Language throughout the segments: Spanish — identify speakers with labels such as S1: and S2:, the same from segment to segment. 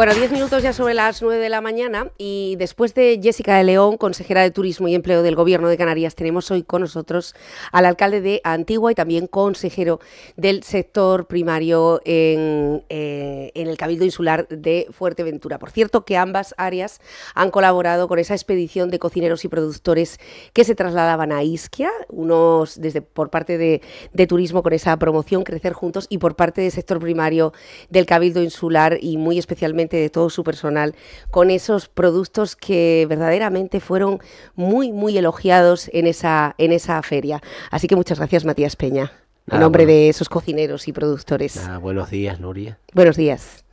S1: Bueno, diez minutos ya sobre las nueve de la mañana y después de Jessica de León, consejera de Turismo y Empleo del Gobierno de Canarias, tenemos hoy con nosotros al alcalde de Antigua y también consejero del sector primario en, eh, el Cabildo Insular de Fuerteventura. Por cierto, que ambas áreas han colaborado con esa expedición de cocineros y productores que se trasladaban a Isquia, unos desde por parte de Turismo con esa promoción Crecer Juntos y por parte del sector primario del Cabildo Insular y muy especialmente de todo su personal, con esos productos que verdaderamente fueron muy, muy elogiados en esa, en esa feria. Así que muchas gracias, Matías Peña, en nombre de esos cocineros y productores.
S2: buenos días, Nuria.
S1: Buenos días.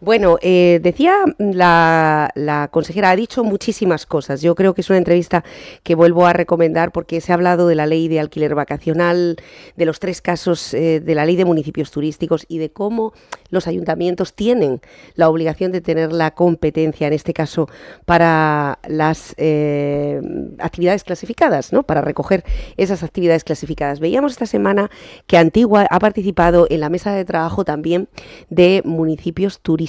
S1: Bueno, eh, decía mm, la, consejera, ha dicho muchísimas cosas. Yo creo que es una entrevista que vuelvo a recomendar porque se ha hablado de la ley de alquiler vacacional, de los tres casos eh, de la ley de municipios turísticos y de cómo los ayuntamientos tienen la obligación de tener la competencia, en este caso, para las eh, actividades clasificadas, ¿no? para recoger esas actividades clasificadas. Veíamos esta semana que Antigua ha participado en la mesa de trabajo también de municipios turísticos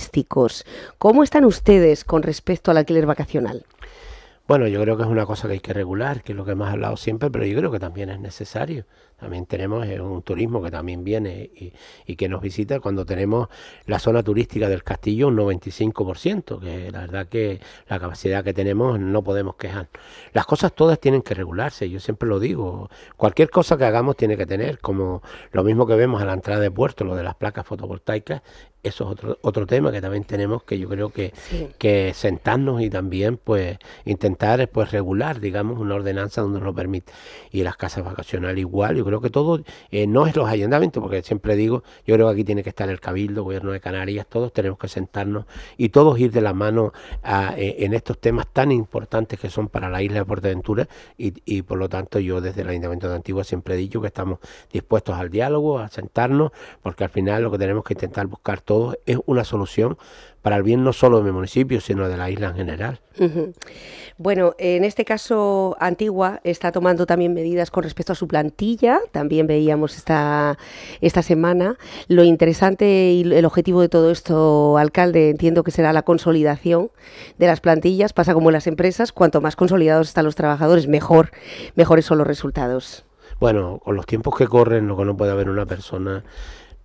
S1: ¿Cómo están ustedes con respecto al alquiler vacacional?
S2: Bueno, yo creo que es una cosa que hay que regular, que es lo que hemos hablado siempre, pero yo creo que también es necesario. También tenemos eh, un turismo que también viene y, y que nos visita cuando tenemos la zona turística del castillo un 95%, que la verdad que la capacidad que tenemos no podemos quejar. Las cosas todas tienen que regularse, yo siempre lo digo. Cualquier cosa que hagamos tiene que tener, como lo mismo que vemos a la entrada de puerto, lo de las placas fotovoltaicas, eso es otro, otro tema que también tenemos que yo creo que, sentarnos y también pues intentar eh, pues regular digamos una ordenanza donde nos lo permite y las casas vacacionales igual yo creo que todo eh, no es los ayuntamientos porque siempre digo yo creo que aquí tiene que estar el cabildo gobierno de Canarias todos tenemos que sentarnos y todos ir de la mano eh, en estos temas tan importantes que son para la isla de Portaventura y, y por lo tanto yo desde el ayuntamiento de Antigua siempre he dicho que estamos dispuestos al diálogo a sentarnos porque al final lo que tenemos que intentar buscar todo es una solución para el bien no solo de mi municipio, sino de la isla en general.
S1: Bueno, en este caso Antigua está tomando también medidas con respecto a su plantilla, también veíamos esta, esta semana. Lo interesante y el objetivo de todo esto, alcalde, entiendo que será la consolidación de las plantillas, pasa como en las empresas, cuanto más consolidados están los trabajadores, mejor, mejores son los resultados.
S2: Bueno, con los tiempos que corren, lo que no puede haber una persona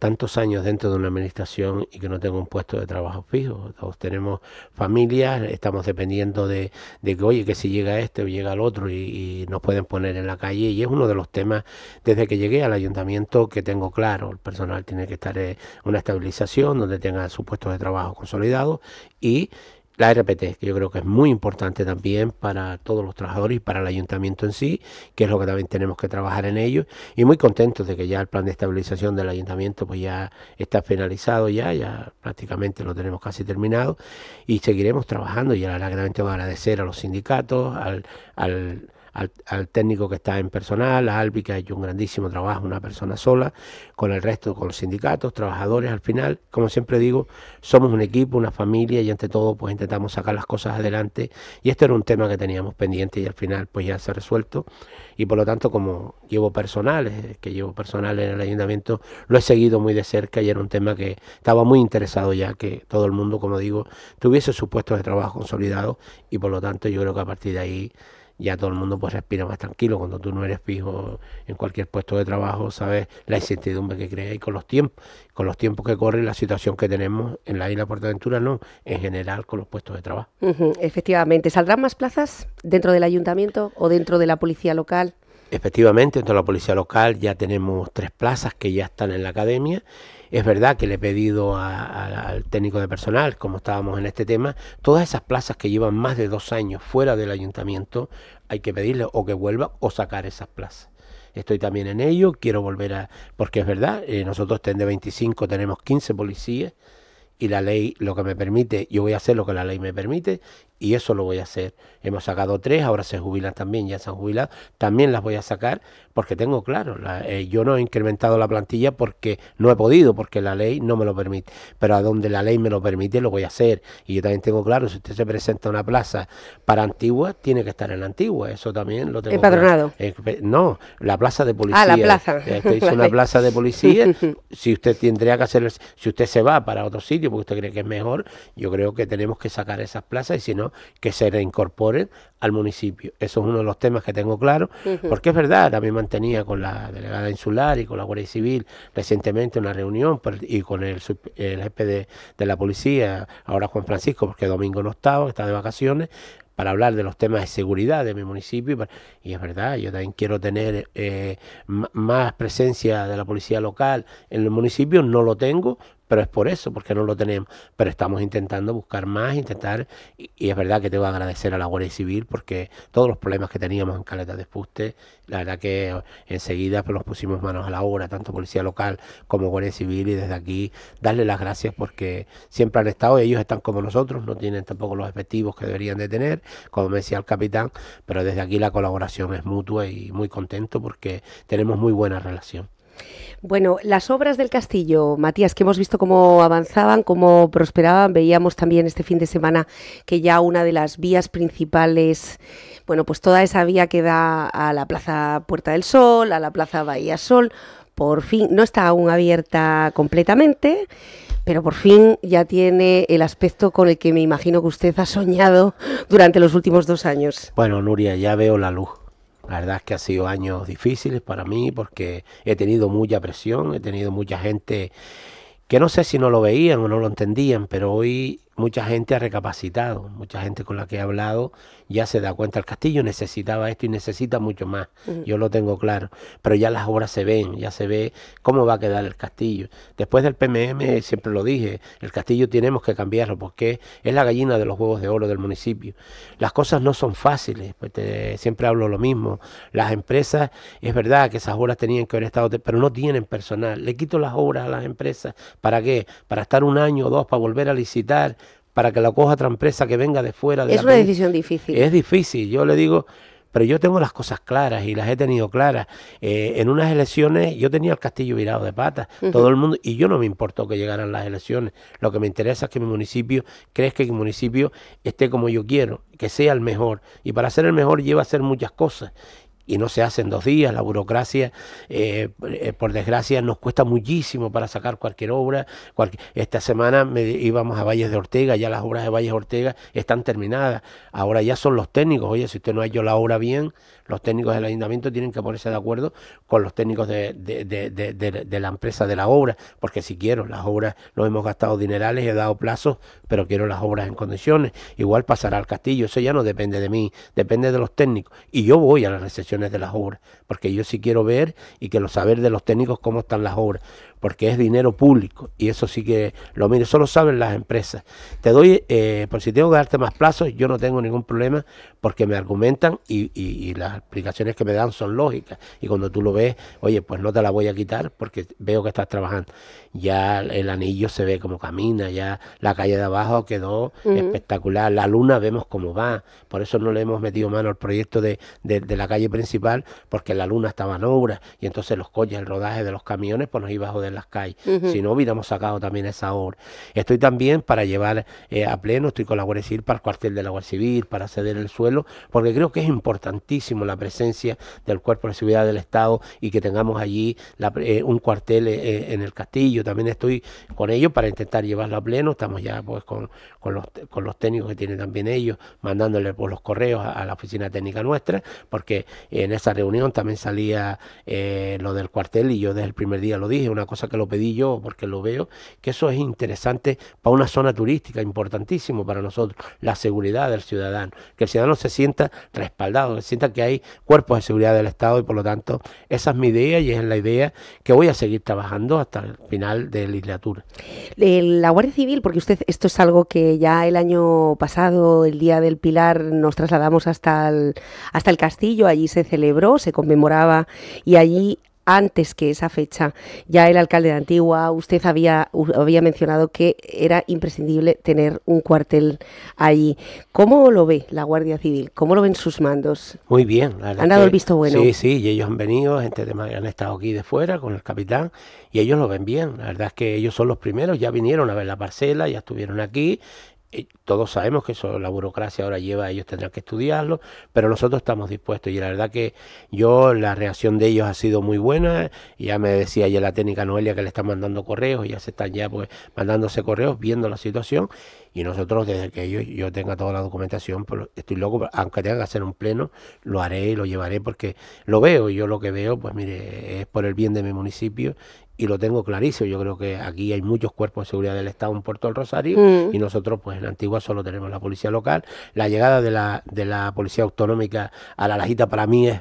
S2: tantos años dentro de una administración y que no tengo un puesto de trabajo fijo. Todos tenemos familias, estamos dependiendo de, que, oye, que si llega este o llega el otro y, nos pueden poner en la calle. Y es uno de los temas desde que llegué al ayuntamiento que tengo claro. El personal tiene que estar en una estabilización donde tenga su puesto de trabajo consolidado y la RPT, que yo creo que es muy importante también para todos los trabajadores y para el ayuntamiento en sí, que es lo que también tenemos que trabajar en ello. Y muy contentos de que ya el plan de estabilización del ayuntamiento pues ya está finalizado ya, ya prácticamente lo tenemos casi terminado y seguiremos trabajando. Y ahora también tengo que agradecer a los sindicatos, al, al al, técnico que está en personal, a Albi que ha hecho un grandísimo trabajo, una persona sola, con el resto, con los sindicatos, trabajadores al final, como siempre digo, somos un equipo, una familia y ante todo pues intentamos sacar las cosas adelante y esto era un tema que teníamos pendiente y al final pues ya se ha resuelto y por lo tanto como llevo personal... Eh, que llevo personal en el ayuntamiento, lo he seguido muy de cerca y era un tema que estaba muy interesado ya que todo el mundo, como digo, tuviese sus puestos de trabajo consolidado... y por lo tanto yo creo que a partir de ahí ya todo el mundo pues respira más tranquilo. Cuando tú no eres fijo en cualquier puesto de trabajo, sabes la incertidumbre que crea y con los tiempos, con los tiempos que corren, la situación que tenemos en la isla Puerto Ventura no, en general con los puestos de trabajo.
S1: efectivamente, ¿saldrán más plazas dentro del ayuntamiento o dentro de la policía local?
S2: Efectivamente, dentro de la policía local ya tenemos tres plazas que ya están en la academia. Es verdad que le he pedido al técnico de personal, como estábamos en este tema, todas esas plazas que llevan más de dos años fuera del ayuntamiento, hay que pedirle o que vuelva o sacar esas plazas estoy también en ello, quiero volver a... porque es verdad, eh, nosotros de 25 tenemos 15 policías y la ley lo que me permite, yo voy a hacer lo que la ley me permite y eso lo voy a hacer. Hemos sacado tres, ahora se jubilan también, ya se han jubilado, también las voy a sacar porque tengo claro, eh, yo no he incrementado la plantilla porque no he podido, porque la ley no me lo permite, pero a donde la ley me lo permite lo voy a hacer. Y yo también tengo claro, si usted se presenta a una plaza para Antigua, tiene que estar en la Antigua, eso también lo tengo. Empadronado. no, la plaza de policía. Ah, la plaza. Eh, una plaza de policía, si usted tendría que hacer, si usted se va para otro sitio porque usted cree que es mejor, yo creo que tenemos que sacar esas plazas y si no, que se reincorporen al municipio. Eso es uno de los temas que tengo claro, porque es verdad, también mantenía con la delegada insular y con la Guardia Civil recientemente una reunión y con el, jefe de, la policía, ahora Juan Francisco, porque domingo no estaba, está de vacaciones, para hablar de los temas de seguridad de mi municipio. Y, es verdad, yo también quiero tener eh, más presencia de la policía local en el municipio, no lo tengo, pero es por eso, porque no lo tenemos. Pero estamos intentando buscar más, intentar, y, es verdad que tengo que agradecer a la Guardia Civil porque todos los problemas que teníamos en Caleta de Puste, la verdad que enseguida pues, nos pusimos manos a la obra, tanto policía local como Guardia Civil, y desde aquí darle las gracias porque siempre han estado, ellos están como nosotros, no tienen tampoco los efectivos que deberían de tener, como me decía el capitán, pero desde aquí la colaboración es mutua y muy contento porque tenemos muy buena relación.
S1: Bueno, las obras del castillo, Matías, que hemos visto cómo avanzaban, cómo prosperaban, veíamos también este fin de semana que ya una de las vías principales, bueno, pues toda esa vía que da a la Plaza Puerta del Sol, a la Plaza Bahía Sol, por fin, no está aún abierta completamente, pero por fin ya tiene el aspecto con el que me imagino que usted ha soñado durante los últimos dos años.
S2: Bueno, Nuria, ya veo la luz. La verdad es que ha sido años difíciles para mí porque he tenido mucha presión, he tenido mucha gente que no sé si no lo veían o no lo entendían, pero hoy mucha gente ha recapacitado, mucha gente con la que he hablado ya se da cuenta, el castillo necesitaba esto y necesita mucho más, yo lo tengo claro, pero ya las obras se ven, ya se ve cómo va a quedar el castillo. Después del PMM, siempre lo dije, el castillo tenemos que cambiarlo porque es la gallina de los huevos de oro del municipio. Las cosas no son fáciles, pues siempre hablo lo mismo, las empresas, es verdad que esas obras tenían que haber estado, pero no tienen personal, le quito las obras a las empresas, ¿para qué? Para estar un año o dos, para volver a licitar para que la coja otra empresa que venga de fuera. De es una decisión
S1: difícil. Es
S2: difícil, yo le digo, pero yo tengo las cosas claras y las he tenido claras. Eh, en unas elecciones yo tenía el castillo virado de patas, todo el mundo, y yo no me importó que llegaran las elecciones. Lo que me interesa es que mi municipio crees que mi municipio esté como yo quiero, que sea el mejor. Y para ser el mejor lleva a hacer muchas cosas y no se hace en dos días. La burocracia, eh, eh, por desgracia, nos cuesta muchísimo para sacar cualquier obra. Esta semana me íbamos a Valles de Ortega, ya las obras de Valles de Ortega están terminadas. Ahora ya son los técnicos, oye, si usted no ha hecho la obra bien, los técnicos del ayuntamiento tienen que ponerse de acuerdo con los técnicos de, la empresa de la obra, porque si quiero las obras, no hemos gastado dinerales, he dado plazos, pero quiero las obras en condiciones. Igual pasará al castillo, eso ya no depende de mí, depende de los técnicos. Y yo voy a las recepciones de las obras, porque yo sí quiero ver y quiero saber de los técnicos cómo están las obras porque es dinero público y eso sí que lo mire, eso lo saben las empresas. Te doy, eh, por si tengo que darte más plazos, yo no tengo ningún problema porque me argumentan y, y, las explicaciones que me dan son lógicas y cuando tú lo ves, oye, pues no te la voy a quitar porque veo que estás trabajando ya el anillo se ve como camina, ya la calle de abajo quedó espectacular, la luna vemos cómo va, por eso no le hemos metido mano al proyecto de, de, la calle principal, porque la luna estaba en obra y entonces los coches, el rodaje de los camiones, pues nos iba a joder las calles, si no hubiéramos sacado también esa obra. Estoy también para llevar eh, a pleno, estoy con la Guardia Civil para el cuartel de la Guardia Civil, para ceder el suelo, porque creo que es importantísimo la presencia del Cuerpo de Seguridad del Estado y que tengamos allí eh, un cuartel eh, en el castillo también estoy con ellos para intentar llevarlo a pleno, estamos ya pues con, con, los, con los técnicos que tienen también ellos, mandándole por pues, los correos a, la oficina técnica nuestra, porque en esa reunión también salía eh, lo del cuartel y yo desde el primer día lo dije, una cosa que lo pedí yo porque lo veo, que eso es interesante para una zona turística, importantísimo para nosotros, la seguridad del ciudadano, que el ciudadano se sienta respaldado, que sienta que hay cuerpos de seguridad del Estado y por lo tanto esa es mi idea y es la idea que voy a seguir trabajando hasta el final de
S1: eh, La Guardia Civil, porque usted, esto es algo que ya el año pasado, el día del Pilar, nos trasladamos hasta el, hasta el castillo, allí se celebró, se conmemoraba y allí antes que esa fecha. Ya el alcalde de Antigua, usted había, había mencionado que era imprescindible tener un cuartel allí. ¿Cómo lo ve la Guardia Civil? ¿Cómo lo ven sus mandos?
S2: Muy bien. La han dado el visto bueno. Sí, sí, y ellos han venido, gente de han estado aquí de fuera con el capitán y ellos lo ven bien. La verdad es que ellos son los primeros, ya vinieron a ver la parcela, ya estuvieron aquí todos sabemos que eso la burocracia ahora lleva, ellos tendrán que estudiarlo, pero nosotros estamos dispuestos y la verdad que yo, la reacción de ellos ha sido muy buena, ya me decía ya la técnica Noelia que le están mandando correos, ya se están ya pues mandándose correos viendo la situación y nosotros desde que yo, yo tenga toda la documentación, pues estoy loco, aunque tenga que hacer un pleno, lo haré y lo llevaré porque lo veo y yo lo que veo, pues mire, es por el bien de mi municipio y lo tengo clarísimo. Yo creo que aquí hay muchos cuerpos de seguridad del Estado en Puerto del Rosario mm. y nosotros, pues en Antigua solo tenemos la policía local. La llegada de la, de la policía autonómica a la Lajita para mí es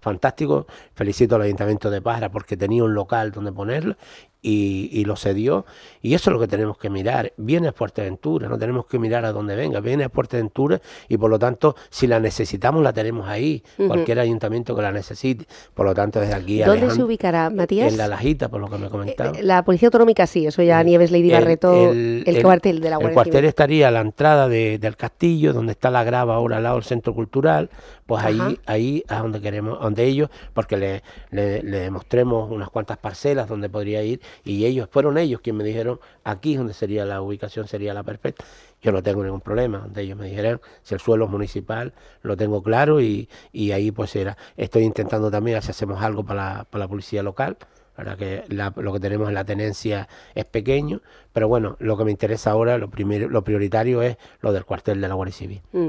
S2: fantástico. Felicito al Ayuntamiento de Pájara porque tenía un local donde ponerlo y, y, lo cedió. Y eso es lo que tenemos que mirar. Viene a Ventura, no tenemos que mirar a dónde venga. Viene a Ventura y por lo tanto, si la necesitamos, la tenemos ahí. Cualquier ayuntamiento que la necesite. Por lo tanto, desde aquí. ¿Dónde se
S1: ubicará, Matías? En La
S2: Lajita, por lo que me comentaba. Eh, eh,
S1: la Policía Autonómica sí, eso ya Nieves Lady Barreto, el, cuartel de la Guardia El cuartel
S2: estaría a la entrada de, del castillo, donde está la grava ahora al lado del Centro Cultural. Pues ahí, ahí es donde queremos, donde ellos, porque le, le, le demostremos unas cuantas parcelas donde podría ir y ellos fueron ellos quienes me dijeron, aquí donde sería la ubicación, sería la perfecta. Yo no tengo ningún problema, donde ellos me dijeron, si el suelo es municipal, lo tengo claro y, y ahí pues era. Estoy intentando también, si hacemos algo para para la policía local, Ahora que lo que tenemos en la tenencia es pequeño, pero bueno, lo que me interesa ahora, lo, primero, lo prioritario es lo del cuartel de la Guardia Civil.
S1: Mm.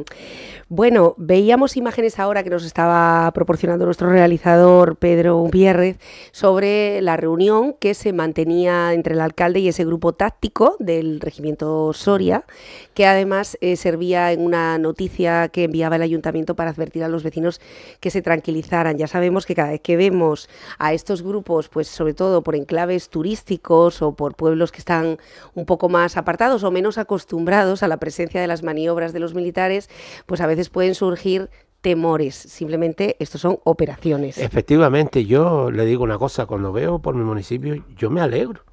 S1: Bueno, veíamos imágenes ahora que nos estaba proporcionando nuestro realizador Pedro Umpierrez sobre la reunión que se mantenía entre el alcalde y ese grupo táctico del regimiento Soria, que además eh, servía en una noticia que enviaba el ayuntamiento para advertir a los vecinos que se tranquilizaran. Ya sabemos que cada vez que vemos a estos grupos, pues sobre todo por enclaves turísticos o por pueblos que están un poco más apartados o menos acostumbrados a la presencia de las maniobras de los militares, pues a veces pueden surgir temores, simplemente estos son operaciones.
S2: Efectivamente, yo le digo una cosa, cuando veo por mi municipio, yo me alegro.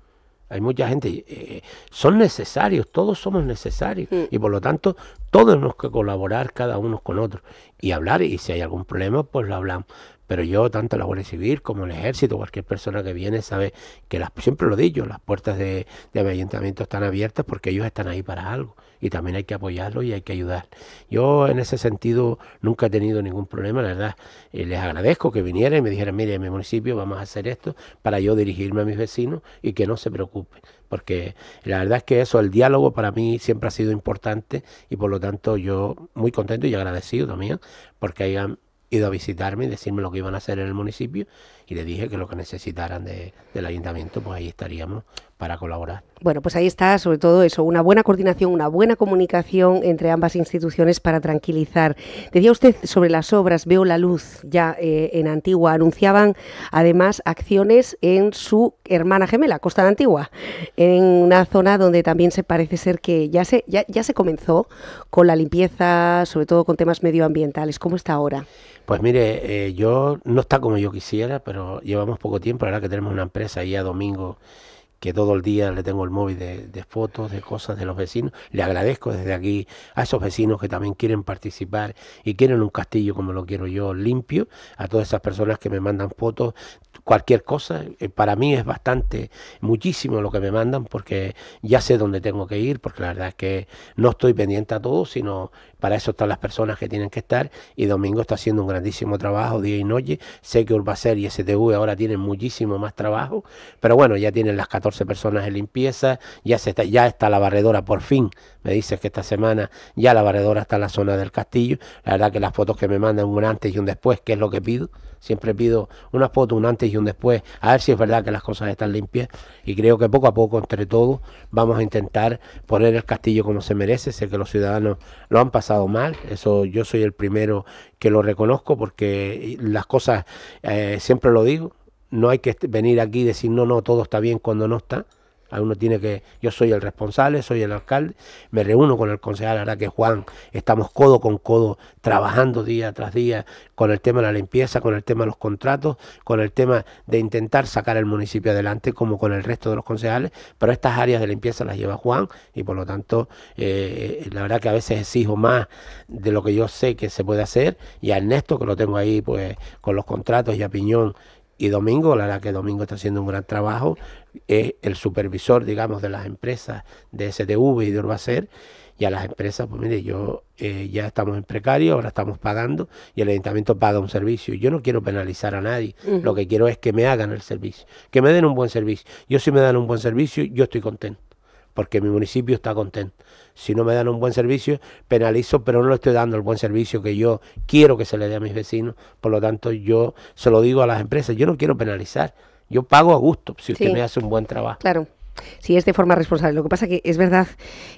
S2: Hay mucha gente, eh, son necesarios, todos somos necesarios mm. y por lo tanto todos tenemos que colaborar cada uno con otro y hablar y si hay algún problema pues lo hablamos. Pero yo, tanto la Guardia Civil como el Ejército, cualquier persona que viene, sabe que las, siempre lo digo, las puertas de, mi ayuntamiento están abiertas porque ellos están ahí para algo y también hay que apoyarlo y hay que ayudar. Yo en ese sentido nunca he tenido ningún problema, la verdad. Eh, les agradezco que vinieran y me dijeran, mire, en mi municipio vamos a hacer esto para yo dirigirme a mis vecinos y que no se preocupen. Porque la verdad es que eso, el diálogo para mí siempre ha sido importante y por lo tanto yo muy contento y agradecido también porque hayan ido a visitarme y decirme lo que iban a hacer en el municipio y le dije que lo que necesitaran del ayuntamiento, pues ahí estaríamos para colaborar.
S1: Bueno, pues ahí está, sobre todo eso, una buena coordinación, una buena comunicación entre ambas instituciones para tranquilizar. Decía usted sobre las obras, veo la luz ya eh, en Antigua, anunciaban además acciones en su hermana gemela, Costa de Antigua, en una zona donde también se parece ser que ya se, ya, se comenzó con la limpieza, sobre todo con temas medioambientales. ¿Cómo está ahora?
S2: Pues mire, eh, yo no está como yo quisiera, pero llevamos poco tiempo, ahora que tenemos una empresa ahí a domingo que todo el día le tengo el móvil de, fotos, de cosas de los vecinos. Le agradezco desde aquí a esos vecinos que también quieren participar y quieren un castillo como lo quiero yo, limpio, a todas esas personas que me mandan fotos, cualquier cosa. Eh, para mí es bastante, muchísimo lo que me mandan porque ya sé dónde tengo que ir, porque la verdad es que no estoy pendiente a todo, sino para eso están las personas que tienen que estar y Domingo está haciendo un grandísimo trabajo día y noche. Sé que Urbacer y STV ahora tienen muchísimo más trabajo, pero bueno, ya tienen las 14 personas en limpieza, ya, está, ya está la barredora por fin, me dices que esta semana ya la barredora está en la zona del castillo, la verdad que las fotos que me mandan un antes y un después, que es lo que pido, siempre pido una foto, un antes y un después, a ver si es verdad que las cosas están limpias y creo que poco a poco entre todos vamos a intentar poner el castillo como se merece, sé que los ciudadanos lo han pasado mal, eso yo soy el primero que lo reconozco porque las cosas, eh, siempre lo digo, no hay que venir aquí y decir, no, no, todo está bien cuando no está. uno tiene que, yo soy el responsable, soy el alcalde, me reúno con el concejal, ahora que Juan, estamos codo con codo, trabajando día tras día con el tema de la limpieza, con el tema de los contratos, con el tema de intentar sacar el municipio adelante, como con el resto de los concejales, pero estas áreas de limpieza las lleva Juan y por lo tanto, eh, la verdad que a veces exijo más de lo que yo sé que se puede hacer y a Ernesto, que lo tengo ahí pues con los contratos y a Piñón y Domingo, la verdad que Domingo está haciendo un gran trabajo, es el supervisor, digamos, de las empresas de STV y de Urbacer. Y a las empresas, pues mire, yo eh, ya estamos en precario, ahora estamos pagando y el ayuntamiento paga un servicio. Yo no quiero penalizar a nadie, lo que quiero es que me hagan el servicio, que me den un buen servicio. Yo si me dan un buen servicio, yo estoy contento, porque mi municipio está contento si no me dan un buen servicio, penalizo, pero no le estoy dando el buen servicio que yo quiero que se le dé a mis vecinos. Por lo tanto, yo se lo digo a las empresas, yo no quiero penalizar, yo pago a gusto si usted me hace un buen trabajo.
S1: Claro. Sí, es de forma responsable. Lo que pasa que es verdad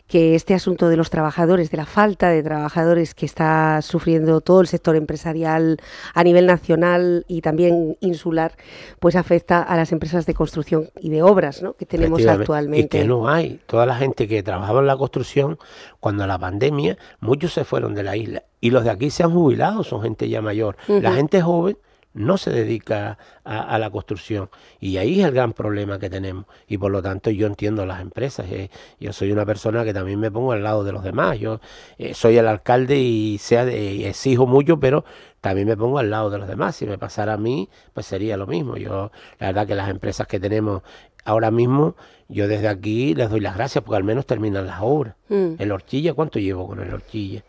S1: que este asunto de los trabajadores, de la falta de trabajadores que está sufriendo todo el sector empresarial a nivel nacional y también insular, pues afecta a las empresas de construcción y de obras que tenemos actualmente. Y que no
S2: hay. Toda la gente que trabajaba en la construcción, cuando la pandemia, muchos se fueron de la isla. Y los de aquí se han jubilado, son gente ya mayor. La gente joven no se dedica a, la construcción. Y ahí es el gran problema que tenemos. Y por lo tanto yo entiendo las empresas. Eh, yo soy una persona que también me pongo al lado de los demás. Yo eh, soy el alcalde y sea, exijo mucho, pero también me pongo al lado de los demás. Si me pasara a mí, pues sería lo mismo. Yo, la verdad que las empresas que tenemos ahora mismo, yo desde aquí les doy las gracias porque al menos terminan las obras. Mm. El horchilla, ¿cuánto llevo con el horchilla?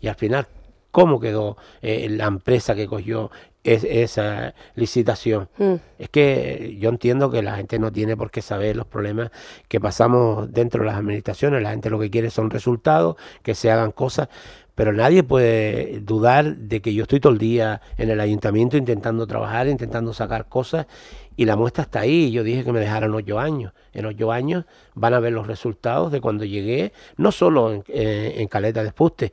S2: Y al final cómo quedó eh, la empresa que cogió esa licitación. Mm. Es que yo entiendo que la gente no tiene por qué saber los problemas que pasamos dentro de las administraciones, la gente lo que quiere son resultados, que se hagan cosas, pero nadie puede dudar de que yo estoy todo el día en el ayuntamiento intentando trabajar, intentando sacar cosas, y la muestra está ahí. Yo dije que me dejaron ocho años. En ocho años van a ver los resultados de cuando llegué, no solo en, eh, Caleta de Puste,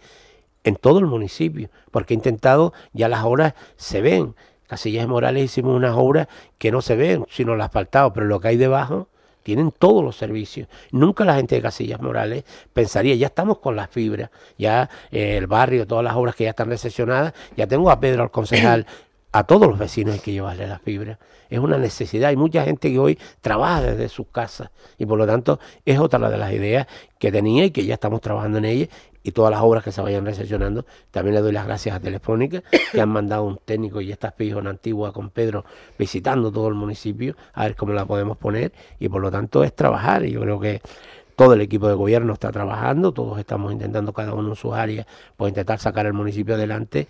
S2: en todo el municipio, porque he intentado, ya las obras se ven. Casillas Morales hicimos unas obras que no se ven, sino las asfaltado, pero lo que hay debajo tienen todos los servicios. Nunca la gente de Casillas Morales pensaría, ya estamos con las fibras, ya eh, el barrio, todas las obras que ya están recesionadas, ya tengo a Pedro, al concejal, a todos los vecinos hay que llevarle las fibras. Es una necesidad. Hay mucha gente que hoy trabaja desde sus casas y por lo tanto es otra de las ideas que tenía y que ya estamos trabajando en ella y todas las obras que se vayan recepcionando. También le doy las gracias a Telefónica, que han mandado un técnico y estas pijonas antigua con Pedro visitando todo el municipio, a ver cómo la podemos poner. Y por lo tanto es trabajar. Y yo creo que todo el equipo de gobierno está trabajando, todos estamos intentando cada uno en sus áreas, pues intentar sacar el municipio adelante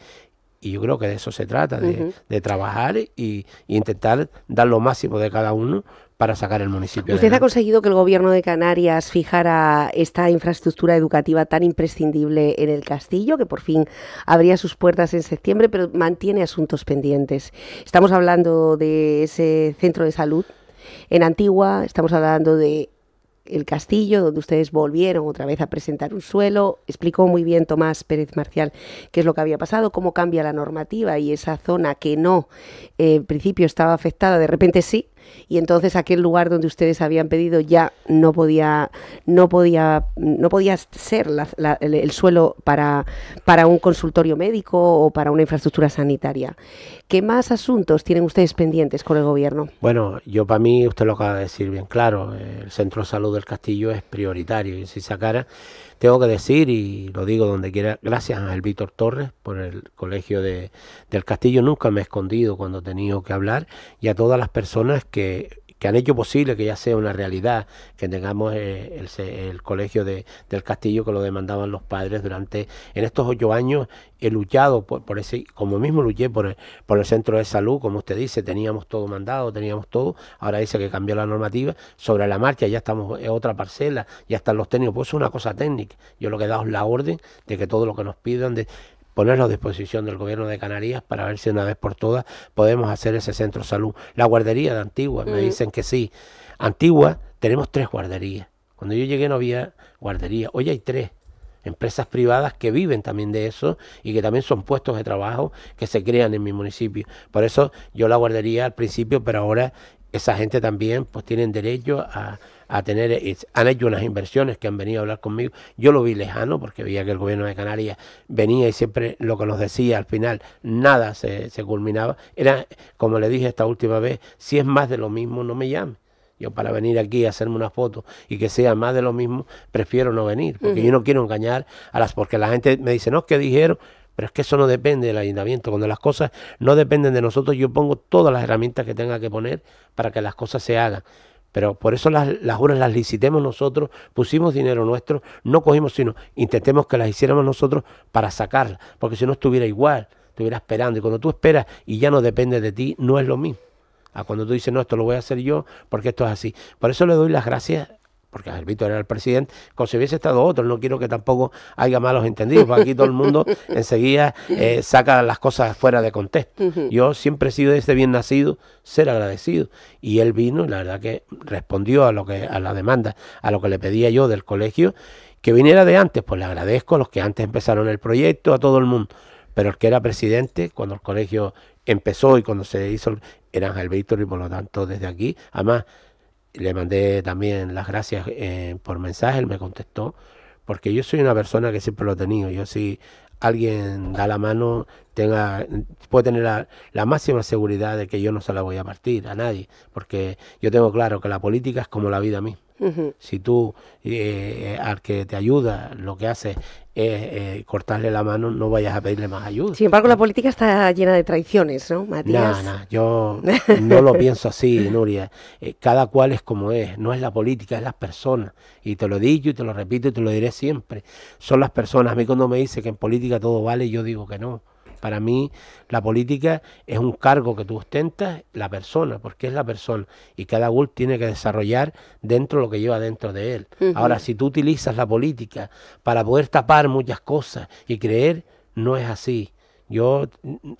S2: y yo creo que de eso se trata, de, trabajar y, intentar dar lo máximo de cada uno para sacar el municipio. Usted ha
S1: conseguido que el gobierno de Canarias fijara esta infraestructura educativa tan imprescindible en el castillo, que por fin abría sus puertas en septiembre, pero mantiene asuntos pendientes. Estamos hablando de ese centro de salud en Antigua, estamos hablando de el castillo, donde ustedes volvieron otra vez a presentar un suelo. Explicó muy bien Tomás Pérez Marcial qué es lo que había pasado, cómo cambia la normativa y esa zona que no, eh, en principio, estaba afectada, de repente sí, y entonces aquel lugar donde ustedes habían pedido ya no podía, no podía, no podía ser el, suelo para, un consultorio médico o para una infraestructura sanitaria. ¿Qué más asuntos tienen ustedes pendientes con el gobierno?
S2: Bueno, yo para mí, usted lo acaba de decir bien claro, el centro de salud del castillo es prioritario y si sacara tengo que decir, y lo digo donde quiera, gracias a el Víctor Torres por el Colegio de, del Castillo, nunca me he escondido cuando he tenido que hablar, y a todas las personas que que han hecho posible que ya sea una realidad, que tengamos eh, el, colegio del Castillo que lo demandaban los padres durante, en estos ocho años he luchado por, ese, como mismo luché por el, por el centro de salud, como usted dice, teníamos todo mandado, teníamos todo, ahora dice que cambió la normativa, sobre la marcha ya estamos en otra parcela, ya están los técnicos, pues es una cosa técnica, yo lo que he dado es la orden de que todo lo que nos pidan, de, ponerlo a disposición del gobierno de Canarias para ver si una vez por todas podemos hacer ese centro salud. La guardería de Antigua, me mm. dicen que sí. Antigua tenemos tres guarderías. Cuando yo llegué no había guardería, hoy hay tres empresas privadas que viven también de eso y que también son puestos de trabajo que se crean en mi municipio. Por eso yo la guardería al principio, pero ahora esa gente también pues tienen derecho a a tener, han hecho unas inversiones que han venido a hablar conmigo. Yo lo vi lejano porque veía que el gobierno de Canarias venía y siempre lo que nos decía al final, nada se, se culminaba. Era, como le dije esta última vez, si es más de lo mismo, no me llame. Yo para venir aquí a hacerme una foto y que sea más de lo mismo, prefiero no venir, porque yo no quiero engañar a las, porque la gente me dice, no, es que dijeron, pero es que eso no depende del ayuntamiento. Cuando las cosas no dependen de nosotros, yo pongo todas las herramientas que tenga que poner para que las cosas se hagan. Pero por eso las, las, obras las licitemos nosotros, pusimos dinero nuestro, no cogimos, sino intentemos que las hiciéramos nosotros para sacarlas, porque si no estuviera igual, estuviera esperando. Y cuando tú esperas y ya no depende de ti, no es lo mismo. A ah, cuando tú dices, no, esto lo voy a hacer yo, porque esto es así. Por eso le doy las gracias porque Víctor era el presidente, como si hubiese estado otro. No quiero que tampoco haya malos entendidos, porque aquí todo el mundo enseguida eh, saca las cosas fuera de contexto. Yo siempre he sido ese bien nacido, ser agradecido. Y él vino, la verdad que respondió a, lo que, a la demanda, a lo que le pedía yo del colegio, que viniera de antes. Pues le agradezco a los que antes empezaron el proyecto, a todo el mundo. Pero el que era presidente, cuando el colegio empezó y cuando se hizo, era Ángel Víctor, y por lo tanto, desde aquí, además le mandé también las gracias eh, por mensaje, él me contestó, porque yo soy una persona que siempre lo he tenido, yo si alguien da la mano, tenga, puede tener la, máxima seguridad de que yo no se la voy a partir a nadie, porque yo tengo claro que la política es como la vida mí. Si tú eh, eh, al que te ayuda lo que haces es eh, cortarle la mano, no vayas a pedirle más ayuda. Sin
S1: embargo, la política está llena de traiciones, ¿no, Matías? No, no,
S2: yo no lo pienso así, Nuria. cada cual es como es, no es la política, es las personas. Y te lo digo dicho y te lo repito y te lo diré siempre. Son las personas. A mí cuando me dice que en política todo vale, yo digo que no. Para mí la política es un cargo que tú ostentas, la persona, porque es la persona. Y cada uno tiene que desarrollar dentro lo que lleva dentro de él. Ahora, si tú utilizas la política para poder tapar muchas cosas y creer, no es así. Yo,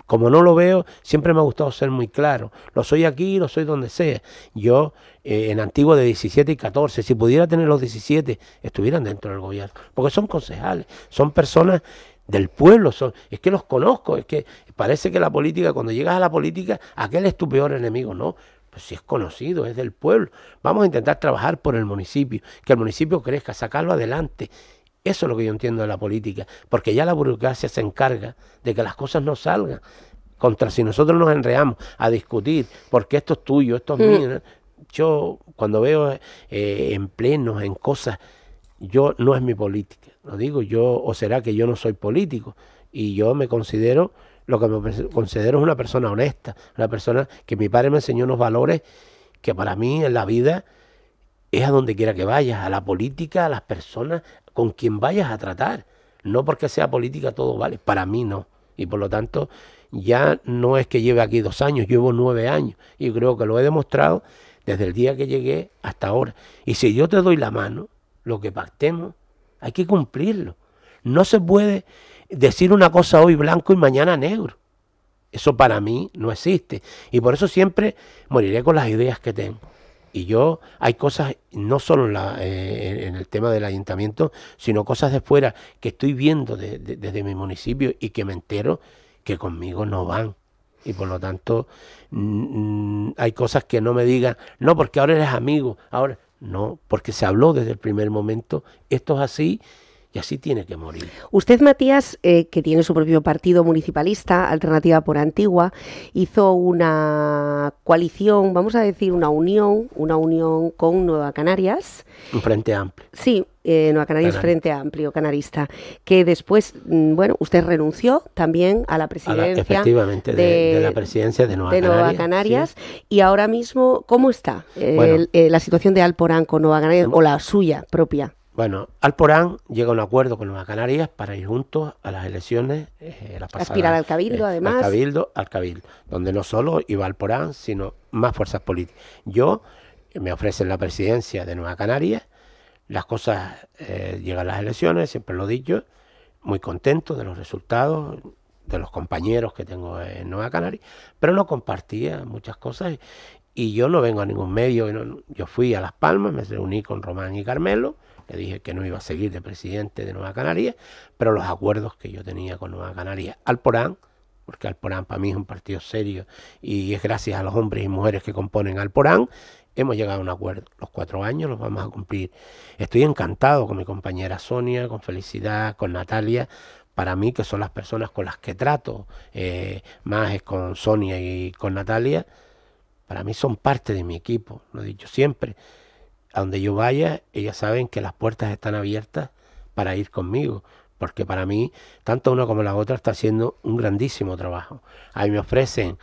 S2: como no lo veo, siempre me ha gustado ser muy claro. Lo soy aquí, lo soy donde sea. Yo, eh, en antiguo de 17 y 14, si pudiera tener los 17, estuvieran dentro del gobierno. Porque son concejales, son personas del pueblo son, es que los conozco, es que parece que la política, cuando llegas a la política, aquel es tu peor enemigo, no, pues si es conocido, es del pueblo. Vamos a intentar trabajar por el municipio, que el municipio crezca, sacarlo adelante. Eso es lo que yo entiendo de la política, porque ya la burocracia se encarga de que las cosas no salgan. Contra si nosotros nos enreamos a discutir, porque esto es tuyo, esto es mm. mío. Yo cuando veo eh, en plenos, en cosas, yo no es mi política lo digo yo, o será que yo no soy político y yo me considero, lo que me considero es una persona honesta, una persona que mi padre me enseñó unos valores que para mí en la vida es a donde quiera que vayas, a la política, a las personas con quien vayas a tratar. No porque sea política todo vale, para mí no. Y por lo tanto, ya no es que lleve aquí dos años, llevo nueve años y creo que lo he demostrado desde el día que llegué hasta ahora. Y si yo te doy la mano, lo que pactemos hay que cumplirlo. No se puede decir una cosa hoy blanco y mañana negro. Eso para mí no existe. Y por eso siempre moriré con las ideas que tengo. Y yo hay cosas, no solo en, eh, el tema del ayuntamiento, sino cosas de fuera que estoy viendo desde mi municipio y que me entero que conmigo no van. Y por lo tanto, hay cosas que no me digan, no, porque ahora eres amigo, ahora no, porque se habló desde el primer momento, esto es así y así tiene que morir.
S1: Usted, Matías, eh, que tiene su propio partido municipalista, Alternativa por Antigua, hizo una coalición, vamos a decir una unión, una unión con Nueva Canarias.
S2: Un frente amplio.
S1: Sí, eh, Nueva Canarias Frente Amplio Canarista, que después, mm, bueno, usted renunció también a la presidencia. efectivamente, de, la
S2: presidencia de Nueva de Canarias. Nueva Canarias
S1: Y ahora mismo, ¿cómo está eh, la situación de Alporán con Nueva Canarias o la suya propia?
S2: Bueno, Alporán llega a un acuerdo con Nueva Canarias para ir juntos a las elecciones. Eh, la Aspirar al Cabildo, eh, además. Al Cabildo, al Cabildo. Donde no solo iba Alporán, sino más fuerzas políticas. Yo eh, me ofrecen la presidencia de Nueva Canarias. Las cosas eh, llegan a las elecciones, siempre lo he dicho. Muy contento de los resultados, de los compañeros que tengo en Nueva Canarias. Pero no compartía muchas cosas. Y yo no vengo a ningún medio. Yo fui a Las Palmas, me reuní con Román y Carmelo le dije que no iba a seguir de presidente de Nueva Canarias, pero los acuerdos que yo tenía con Nueva Canarias, Alporán, porque Alporán para mí es un partido serio y es gracias a los hombres y mujeres que componen Alporán, hemos llegado a un acuerdo. Los cuatro años los vamos a cumplir. Estoy encantado con mi compañera Sonia, con Felicidad, con Natalia, para mí, que son las personas con las que trato, eh, más es con Sonia y con Natalia, para mí son parte de mi equipo, lo he dicho siempre a donde yo vaya, ellas saben que las puertas están abiertas para ir conmigo, porque para mí, tanto una como la otra está haciendo un grandísimo trabajo. A me ofrecen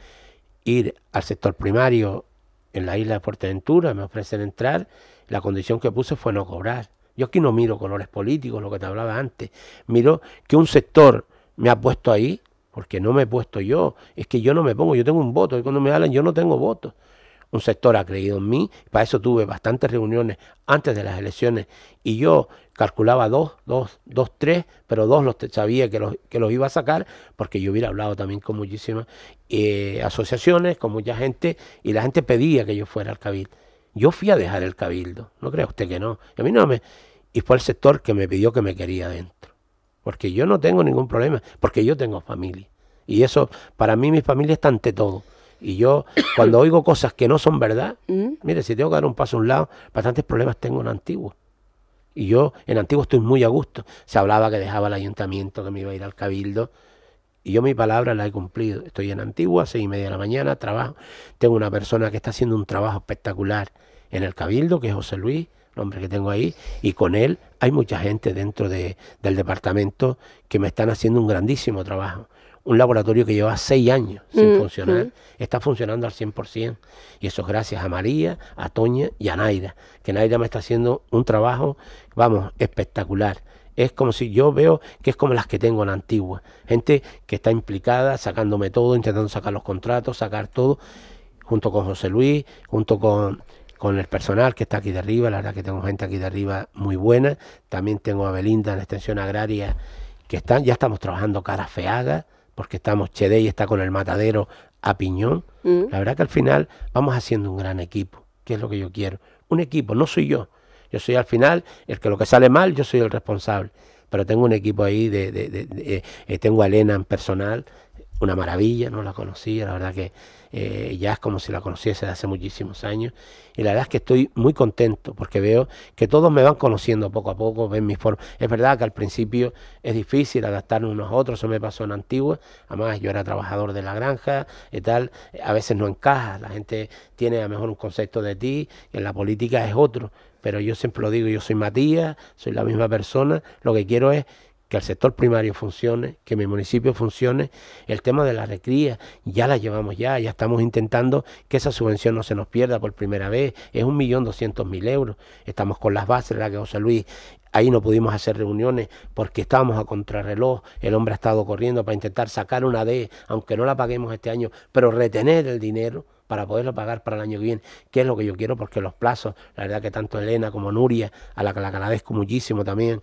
S2: ir al sector primario en la isla de Fuerteventura, me ofrecen entrar, la condición que puse fue no cobrar. Yo aquí no miro colores políticos, lo que te hablaba antes, miro que un sector me ha puesto ahí, porque no me he puesto yo, es que yo no me pongo, yo tengo un voto, y cuando me hablan yo no tengo voto un sector ha creído en mí, para eso tuve bastantes reuniones antes de las elecciones y yo calculaba dos, dos, tres, pero dos los sabía que los, que los iba a sacar porque yo hubiera hablado también con muchísimas eh, asociaciones, con mucha gente y la gente pedía que yo fuera al cabildo. Yo fui a dejar el cabildo, no crea usted que no, a no me... Y fue el sector que me pidió que me quería adentro. porque yo no tengo ningún problema, porque yo tengo familia. Y eso, para mí mi familia está ante todo. Y yo, cuando oigo cosas que no son verdad, ¿Mm? mire, si tengo que dar un paso a un lado, bastantes problemas tengo en Antiguo. Y yo en Antiguo estoy muy a gusto. Se hablaba que dejaba el ayuntamiento, que me iba a ir al cabildo. Y yo mi palabra la he cumplido. Estoy en Antigua, seis y media de la mañana, trabajo. Tengo una persona que está haciendo un trabajo espectacular en el Cabildo, que es José Luis, el hombre que tengo ahí, y con él hay mucha gente dentro del departamento que me están haciendo un grandísimo trabajo un laboratorio que lleva seis años sin mm, funcionar, mm. está funcionando al 100%. Y eso es gracias a María, a Toña y a Naira, que Naira me está haciendo un trabajo, vamos, espectacular. Es como si yo veo que es como las que tengo en la Antigua. Gente que está implicada, sacándome todo, intentando sacar los contratos, sacar todo, junto con José Luis, junto con, con el personal que está aquí de arriba. La verdad que tengo gente aquí de arriba muy buena. También tengo a Belinda en Extensión Agraria, que están, ya estamos trabajando cara feaga porque estamos, Chedey está con el matadero a piñón. Mm. La verdad que al final vamos haciendo un gran equipo, que es lo que yo quiero. Un equipo, no soy yo. Yo soy al final el que lo que sale mal, yo soy el responsable. Pero tengo un equipo ahí, eh, eh, tengo a Elena en personal, una maravilla, no la conocía, la verdad que ya eh, es como si la conociese hace muchísimos años. Y la verdad es que estoy muy contento porque veo que todos me van conociendo poco a poco, ven mis formas. Es verdad que al principio es difícil adaptarnos unos a otros, eso me pasó en Antigua. Además, yo era trabajador de la granja y tal. A veces no encaja, la gente tiene a lo mejor un concepto de ti, en la política es otro. Pero yo siempre lo digo, yo soy Matías, soy la misma persona, lo que quiero es que el sector primario funcione, que mi municipio funcione. El tema de la recría ya la llevamos ya, ya estamos intentando que esa subvención no se nos pierda por primera vez. Es un millón doscientos mil euros. Estamos con las bases, la que José Luis Ahí no pudimos hacer reuniones porque estábamos a contrarreloj. El hombre ha estado corriendo para intentar sacar una D, aunque no la paguemos este año, pero retener el dinero para poderlo pagar para el año que viene, que es lo que yo quiero porque los plazos, la verdad que tanto Elena como Nuria, a la que la agradezco muchísimo también,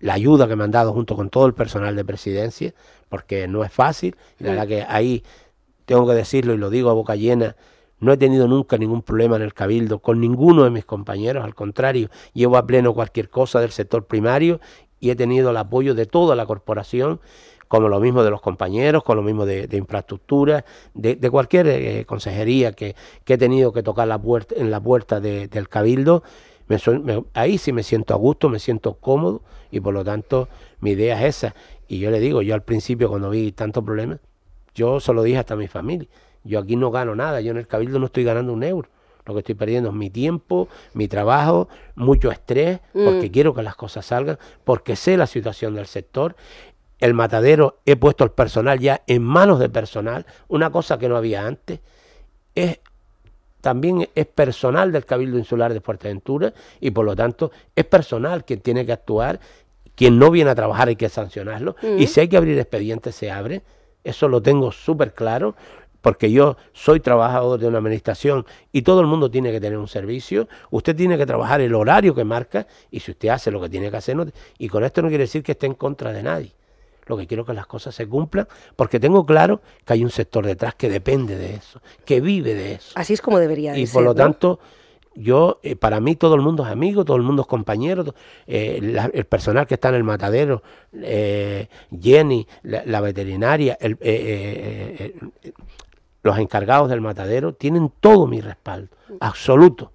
S2: la ayuda que me han dado junto con todo el personal de presidencia, porque no es fácil. la verdad que ahí tengo que decirlo y lo digo a boca llena, no he tenido nunca ningún problema en el cabildo con ninguno de mis compañeros, al contrario, llevo a pleno cualquier cosa del sector primario y he tenido el apoyo de toda la corporación, como lo mismo de los compañeros, con lo mismo de, infraestructura, de, cualquier eh, consejería que, he tenido que tocar la puerta, en la puerta del cabildo ahí sí me siento a gusto, me siento cómodo y por lo tanto mi idea es esa. Y yo le digo, yo al principio cuando vi tantos problemas, yo se lo dije hasta a mi familia, yo aquí no gano nada, yo en el cabildo no estoy ganando un euro. Lo que estoy perdiendo es mi tiempo, mi trabajo, mucho estrés, mm. porque quiero que las cosas salgan, porque sé la situación del sector el matadero, he puesto el personal ya en manos de personal, una cosa que no había antes. Es también es personal del Cabildo Insular de Fuerteventura y por lo tanto es personal quien tiene que actuar, quien no viene a trabajar hay que sancionarlo y mm. si hay que abrir expedientes se abre, eso lo tengo súper claro porque yo soy trabajador de una administración y todo el mundo tiene que tener un servicio, usted tiene que trabajar el horario que marca y si usted hace lo que tiene que hacer, y con esto no quiere decir que esté en contra de nadie lo que quiero que las cosas se cumplan, porque tengo claro que hay un sector detrás que depende de eso, que vive de eso.
S1: Así es como debería ser. por lo tanto,
S2: yo, eh, para mí todo el mundo es amigo, todo el mundo es compañero, eh, el personal que está en el matadero, eh, Jenny, la, veterinaria, los encargados del matadero, tienen todo mi respaldo, absoluto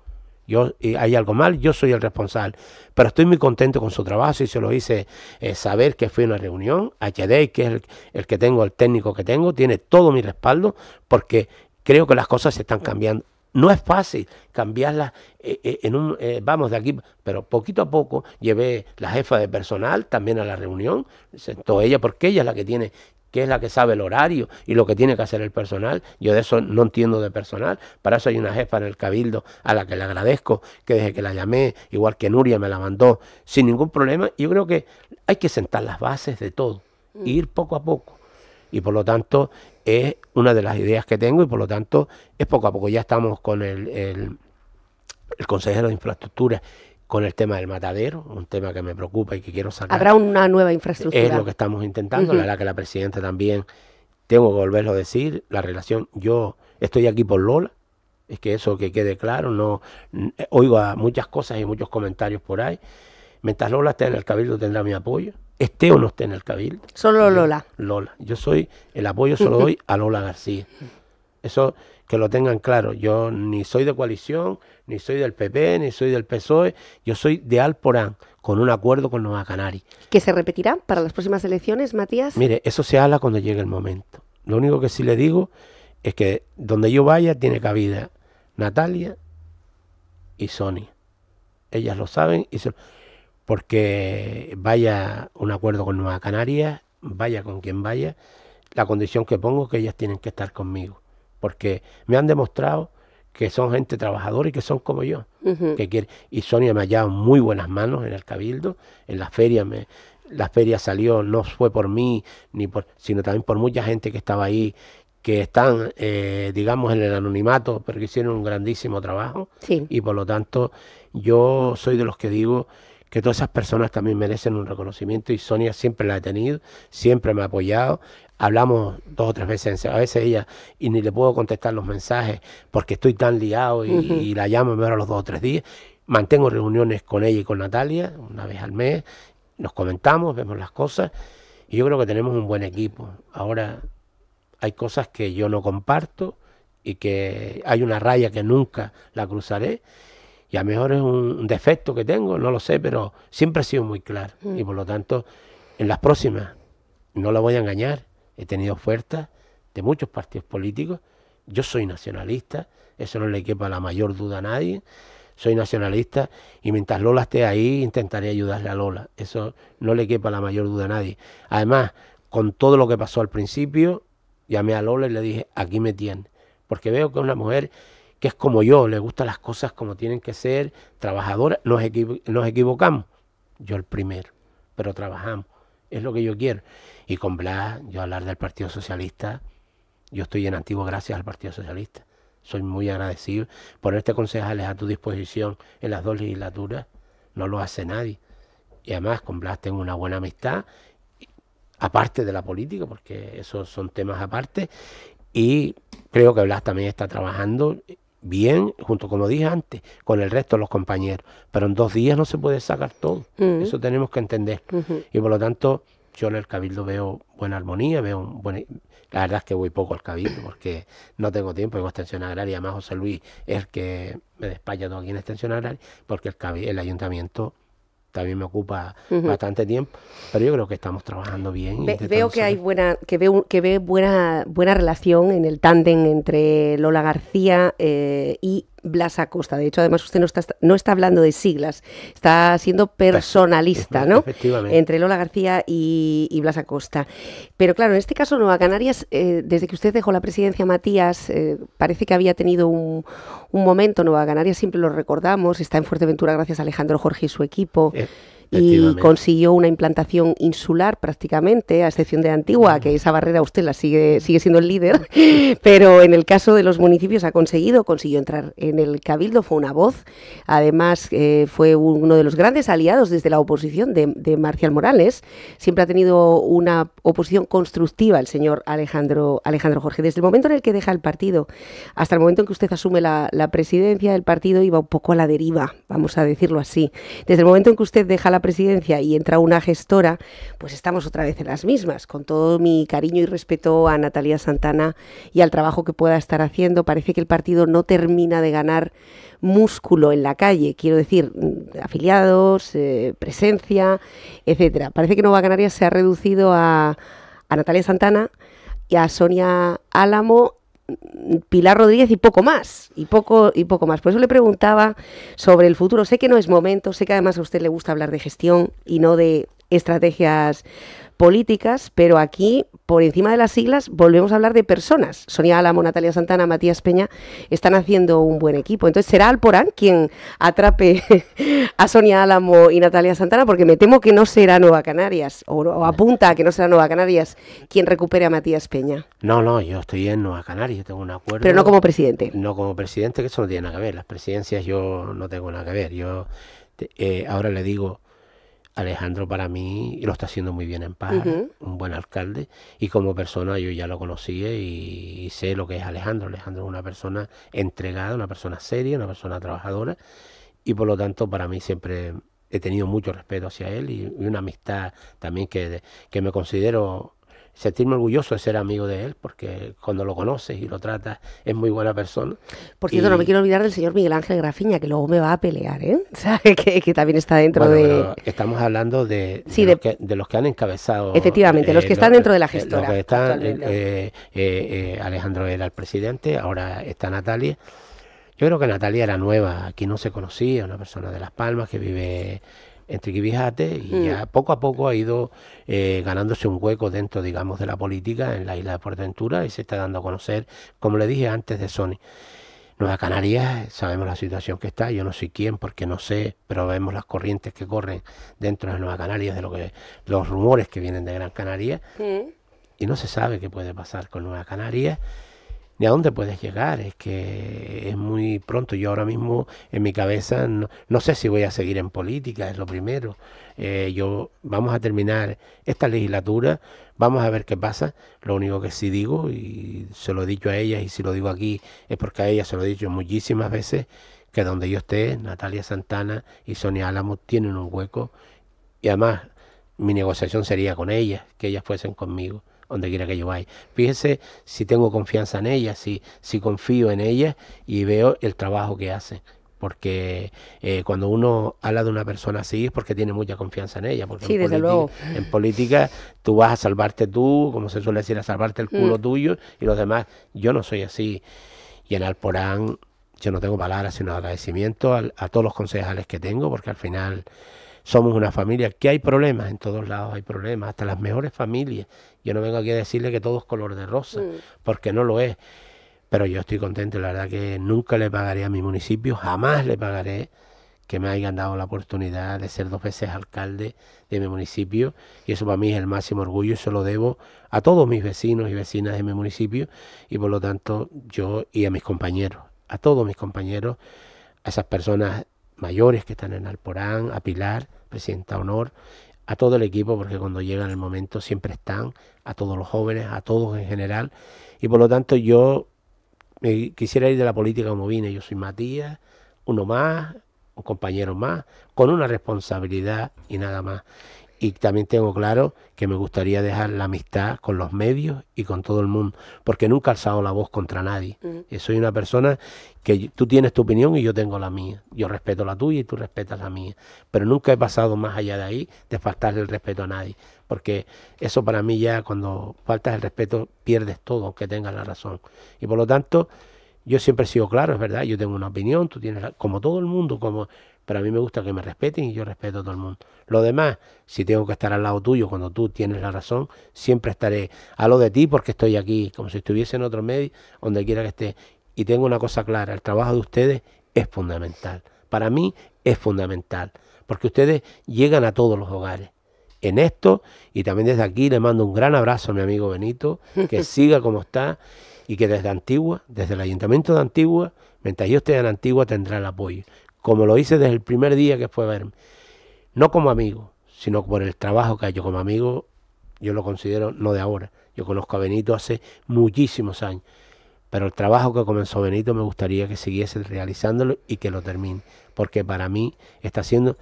S2: y eh, hay algo mal, yo soy el responsable. Pero estoy muy contento con su trabajo y se lo hice eh, saber que fui a una reunión. HD, que es el, que tengo, el técnico que tengo, tiene todo mi respaldo porque creo que las cosas se están cambiando. No es fácil cambiarlas eh, en un, vamos de aquí, pero poquito a poco llevé la jefa de personal también a la reunión, sentó ella porque ella es la que tiene que es la que sabe el horario y lo que tiene que hacer el personal. Yo de eso no entiendo de personal, para eso hay una jefa en el cabildo a la que le agradezco, que desde que la llamé, igual que Nuria me la mandó sin ningún problema. Yo creo que hay que sentar las bases de todo, mm. ir poco a poco. Y por lo tanto es una de las ideas que tengo y por lo tanto es poco a poco. Ya estamos con el, el, consejero de infraestructura con el tema del matadero, un tema que me preocupa y que quiero sacar. Habrá
S1: una nueva infraestructura. Es lo que
S2: estamos intentando, la verdad que la presidenta también, tengo que volverlo a decir, la relación, yo estoy aquí por Lola, es que eso que quede claro, no mm, oigo muchas cosas y muchos comentarios por ahí. Mientras Lola esté en el cabildo tendrá mi apoyo, esté o no esté en el cabildo.
S1: Solo Lola.
S2: Lola, yo soy, el apoyo solo doy a Lola García. Eso que lo tengan claro. Yo ni soy de coalición, ni soy del PP, ni soy del PSOE, yo soy de Alporán, con un acuerdo con Nueva Canarias.
S1: ¿Que se repetirá para las próximas elecciones, Matías?
S2: Mire, eso se habla cuando llegue el momento. Lo único que sí le digo es que donde yo vaya tiene cabida Natalia y Sonia. Ellas lo saben y porque vaya un acuerdo con Nueva Canarias, vaya con quien vaya, la condición que pongo es que ellas tienen que estar conmigo porque me han demostrado que son gente trabajadora y que son como yo. que quiere. Y Sonia me ha hallado muy buenas manos en el cabildo, en la feria me, la feria salió no fue por mí, ni por, sino también por mucha gente que estaba ahí, que están, eh, digamos, en el anonimato, pero que hicieron un grandísimo trabajo. Y por lo tanto, yo soy de los que digo que todas esas personas también merecen un reconocimiento y Sonia siempre la ha tenido, siempre me ha apoyado. Hablamos dos o tres veces, a veces ella, y ni le puedo contestar los mensajes porque estoy tan liado y, la llamo me a los dos o tres días. Mantengo reuniones con ella y con Natalia, una vez al mes, nos comentamos, vemos las cosas y yo creo que tenemos un buen equipo. Ahora hay cosas que yo no comparto y que hay una raya que nunca la cruzaré y a lo mejor es un defecto que tengo, no lo sé, pero siempre he sido muy claro. Mm. Y por lo tanto, en las próximas, no la voy a engañar, he tenido ofertas de muchos partidos políticos. Yo soy nacionalista, eso no le quepa la mayor duda a nadie. Soy nacionalista y mientras Lola esté ahí intentaré ayudarle a Lola. Eso no le quepa la mayor duda a nadie. Además, con todo lo que pasó al principio, llamé a Lola y le dije, aquí me tiene. Porque veo que es una mujer que es como yo, le gustan las cosas como tienen que ser, ...trabajadoras, nos, equivocamos. Yo el primero, pero trabajamos, es lo que yo quiero. Y con Blas, yo hablar del Partido Socialista, yo estoy en activo gracias al Partido Socialista. Soy muy agradecido. ...por este concejales a tu disposición en las dos legislaturas no lo hace nadie. Y además con Blas tengo una buena amistad, aparte de la política, porque esos son temas aparte. Y creo que Blas también está trabajando bien, junto como dije antes, con el resto de los compañeros. Pero en dos días no se puede sacar todo. Eso tenemos que entender. Y por lo tanto, yo en el cabildo veo buena armonía, veo un buen... La verdad es que voy poco al cabildo porque no tengo tiempo, en extensión agraria, además José Luis es el que me despacha todo aquí en extensión agraria, porque el, el ayuntamiento también me ocupa bastante tiempo, pero yo creo que estamos trabajando bien. veo que hay
S1: buena, que veo que ve buena, buena relación en el tándem entre Lola García eh, y Blas Acosta. De hecho, además usted no está, no está hablando de siglas, está siendo personalista, ¿no? Efectivamente. Entre Lola García y, Blas Acosta. Pero claro, en este caso Nueva Canarias, eh, desde que usted dejó la presidencia, Matías, eh, parece que había tenido un, un, momento. Nueva Canarias siempre lo recordamos, está en Fuerteventura gracias a Alejandro Jorge y su equipo. Eh, y consiguió una implantación insular prácticamente, a excepción de Antigua, que esa barrera usted la sigue, sigue siendo el líder, pero en el caso de los municipios ha conseguido, consiguió entrar en el Cabildo, fue una voz, además eh, fue uno de los grandes aliados desde la oposición de, de Marcial Morales, siempre ha tenido una oposición constructiva el señor Alejandro, Alejandro Jorge, desde el momento en el que deja el partido hasta el momento en que usted asume la, la presidencia del partido iba un poco a la deriva, vamos a decirlo así, desde el momento en que usted deja la presidencia y entra una gestora, pues estamos otra vez en las mismas. Con todo mi cariño y respeto a Natalia Santana y al trabajo que pueda estar haciendo, parece que el partido no termina de ganar músculo en la calle, quiero decir, mm, afiliados, eh, presencia, etcétera. Parece que Nueva Canaria se ha reducido a, a Natalia Santana y a Sonia Álamo Pilar Rodríguez y poco más, y poco, y poco más. Por eso le preguntaba sobre el futuro. Sé que no es momento, sé que además a usted le gusta hablar de gestión y no de estrategias políticas, pero aquí, por encima de las siglas, volvemos a hablar de personas. Sonia Álamo, Natalia Santana, Matías Peña están haciendo un buen equipo. Entonces será Alporán quien atrape a Sonia Álamo y Natalia Santana, porque me temo que no será Nueva Canarias, o, apunta a que no será Nueva Canarias quien recupere a Matías Peña.
S2: No, no, yo estoy en Nueva Canarias, yo tengo un acuerdo. Pero no como presidente. No como presidente, que eso no tiene nada que ver. Las presidencias yo no tengo nada que ver. Yo eh, ahora le digo Alejandro para mí lo está haciendo muy bien en paz, un buen alcalde y como persona yo ya lo conocí eh, y, sé lo que es Alejandro. Alejandro es una persona entregada, una persona seria, una persona trabajadora y por lo tanto para mí siempre he tenido mucho respeto hacia él y, una amistad también que, que me considero sentirme orgulloso de ser amigo de él, porque cuando lo conoces y lo tratas, es muy buena persona. Por cierto, no me quiero
S1: olvidar del señor Miguel Ángel Grafiña, que luego me va a pelear, ¿eh? que, también está dentro de...
S2: estamos hablando de, de, Los que, han encabezado... Efectivamente, eh, los que están dentro de la eh, gestora. Los que están, eh, Alejandro era el presidente, ahora está Natalia. Yo creo que Natalia era nueva, aquí no se conocía, una persona de Las Palmas que vive en Triquivijate y mm. ya poco a poco ha ido eh, ganándose un hueco dentro, digamos, de la política en la isla de Puerto Ventura y se está dando a conocer, como le dije antes, de Sony. Nueva Canarias, sabemos la situación que está, yo no sé quién porque no sé, pero vemos las corrientes que corren dentro de Nueva Canarias, de lo que los rumores que vienen de Gran Canaria mm. y no se sabe qué puede pasar con Nueva Canarias ni a dónde puedes llegar. Es que es muy pronto. Yo ahora mismo en mi cabeza no, sé si voy a seguir en política, es lo primero. Eh, yo vamos a terminar esta legislatura, vamos a ver qué pasa. Lo único que sí digo, y se lo he dicho a ellas y si lo digo aquí es porque a ellas se lo he dicho muchísimas veces, que donde yo esté, Natalia Santana y Sonia Álamo tienen un hueco y además mi negociación sería con ellas, que ellas fuesen conmigo donde quiera que yo vaya. Fíjese si tengo confianza en ella si, si confío en ella y veo el trabajo que hace porque eh, cuando uno habla de una persona así es porque tiene mucha confianza en ella. Porque sí, en, desde luego. en política tú vas a salvarte tú, como se suele decir, a salvarte el culo mm. tuyo y los demás. Yo no soy así. Y en Alporán yo no tengo palabras sino agradecimiento a todos los concejales que tengo, porque al final somos una familia, que hay problemas en todos lados, hay problemas, hasta las mejores familias. Yo no vengo aquí a decirle que todo es color de rosa, mm. porque no lo es. Pero yo estoy contento, la verdad que nunca le pagaré a mi municipio, jamás le pagaré que me hayan dado la oportunidad de ser dos veces alcalde de mi municipio y eso para mí es el máximo orgullo y se lo debo a todos mis vecinos y vecinas de mi municipio y por lo tanto yo y a mis compañeros, a todos mis compañeros, a esas personas mayores que están en Alporán, a Pilar, Presidenta Honor, a todo el equipo, porque cuando llega el momento siempre están, a todos los jóvenes, a todos en general. Y por lo tanto yo quisiera ir de la política como vine. Yo soy Matías, uno más, un compañero más, con una responsabilidad y nada más y también tengo claro que me gustaría dejar la amistad con los medios y con todo el mundo, porque nunca he alzado la voz contra nadie. Mm. Eh, soy una persona que tú tienes tu opinión y yo tengo la mía. Yo respeto la tuya y tú respetas la mía. Pero nunca he pasado más allá de ahí de faltarle el respeto a nadie, porque eso para mí ya cuando faltas el respeto pierdes todo, aunque tengas la razón. Y por lo tanto, yo siempre he sido claro, es verdad, yo tengo una opinión, tú tienes, la, como todo el mundo, como pero a mí me gusta que me respeten y yo respeto a todo el mundo. Lo demás, si tengo que estar al lado tuyo cuando tú tienes la razón, siempre estaré a lo de ti porque estoy aquí, como si estuviese en otro medio, donde quiera que esté. Y tengo una cosa clara, el trabajo de ustedes es fundamental. Para mí es fundamental, porque ustedes llegan a todos los hogares en esto y también desde aquí le mando un gran abrazo a mi amigo Benito, que siga como está y que desde Antigua, desde el Ayuntamiento de Antigua, mientras yo esté en Antigua tendrá el apoyo como lo hice desde el primer día que fue a verme. No como amigo, sino por el trabajo que ha hecho como amigo, yo lo considero no de ahora. Yo conozco a Benito hace muchísimos años, pero el trabajo que comenzó Benito me gustaría que siguiese realizándolo y que lo termine, porque para mí está siendo,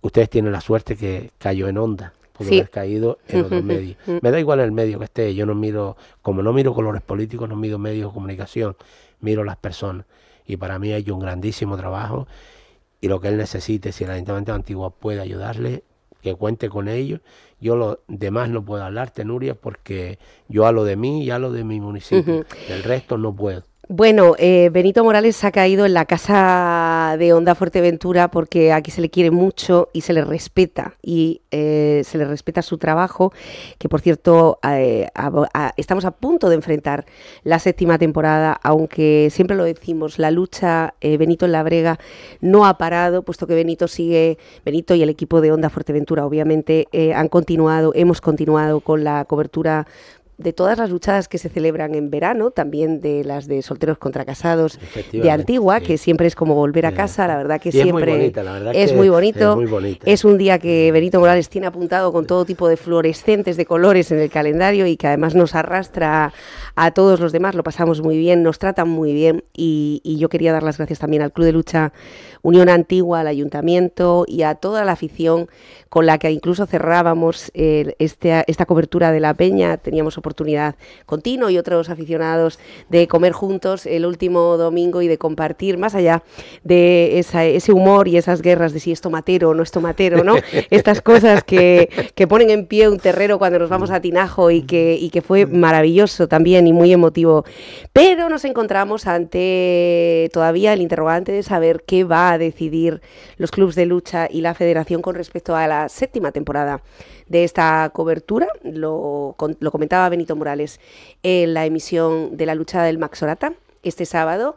S2: ustedes tienen la suerte que cayó en onda, por haber caído en los medios. Me da igual el medio que esté, yo no miro, como no miro colores políticos, no miro medios de comunicación, miro las personas y para mí hay un grandísimo trabajo y lo que él necesite, si el Ayuntamiento de Antigua puede ayudarle, que cuente con ellos. Yo lo demás no puedo hablar, Nuria porque yo hablo de mí y hablo de mi municipio. Del resto no puedo.
S1: Bueno, eh, Benito Morales ha caído en la casa de Onda Fuerteventura porque aquí se le quiere mucho y se le respeta y eh, se le respeta su trabajo, que por cierto eh, estamos a punto de enfrentar la séptima temporada, aunque siempre lo decimos, la lucha Benito en la brega no ha parado, puesto que Benito sigue, Benito y el equipo de Onda Fuerteventura obviamente han continuado, hemos continuado con la cobertura de todas las luchadas que se celebran en verano, también de las de solteros contra casados de Antigua, que siempre es como volver a casa, la verdad que siempre es muy, bonito. Es un día que Benito Morales tiene apuntado con todo tipo de fluorescentes de colores en el calendario y que además nos arrastra a, todos los demás, lo pasamos muy bien, nos tratan muy bien y, yo quería dar las gracias también al Club de Lucha Unión Antigua, al Ayuntamiento y a toda la afición con la que incluso cerrábamos este, esta cobertura de la peña, teníamos oportunidad con y otros aficionados de comer juntos el último domingo y de compartir, más allá de ese humor y esas guerras de si es tomatero o no es tomatero, ¿no? Estas cosas que, ponen en pie un terrero cuando nos vamos a Tinajo y que, y que fue maravilloso también y muy emotivo. Pero nos encontramos ante todavía el interrogante de saber qué va a decidir los clubes de lucha y la federación con respecto a la séptima temporada de esta cobertura. Lo, comentaba Benito Morales en la emisión de la lucha del Maxorata este sábado,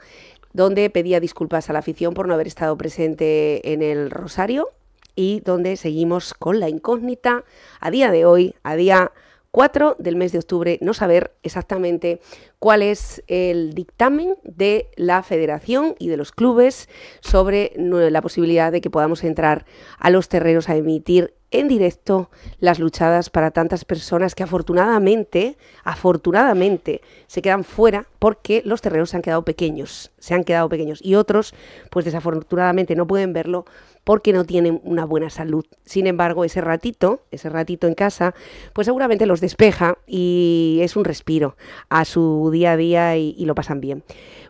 S1: donde pedía disculpas a la afición por no haber estado presente en el Rosario y donde seguimos con la incógnita a día de hoy, a día 4 del mes de octubre, no saber exactamente cuál es el dictamen de la federación y de los clubes sobre la posibilidad de que podamos entrar a los terrenos a emitir en directo las luchadas para tantas personas que afortunadamente, afortunadamente se quedan fuera porque los terrenos se han quedado pequeños, se han quedado pequeños y otros pues desafortunadamente no pueden verlo porque no tienen una buena salud. Sin embargo, ese ratito, ese ratito en casa, pues seguramente los despeja y es un respiro a su día a día y, y lo pasan bien.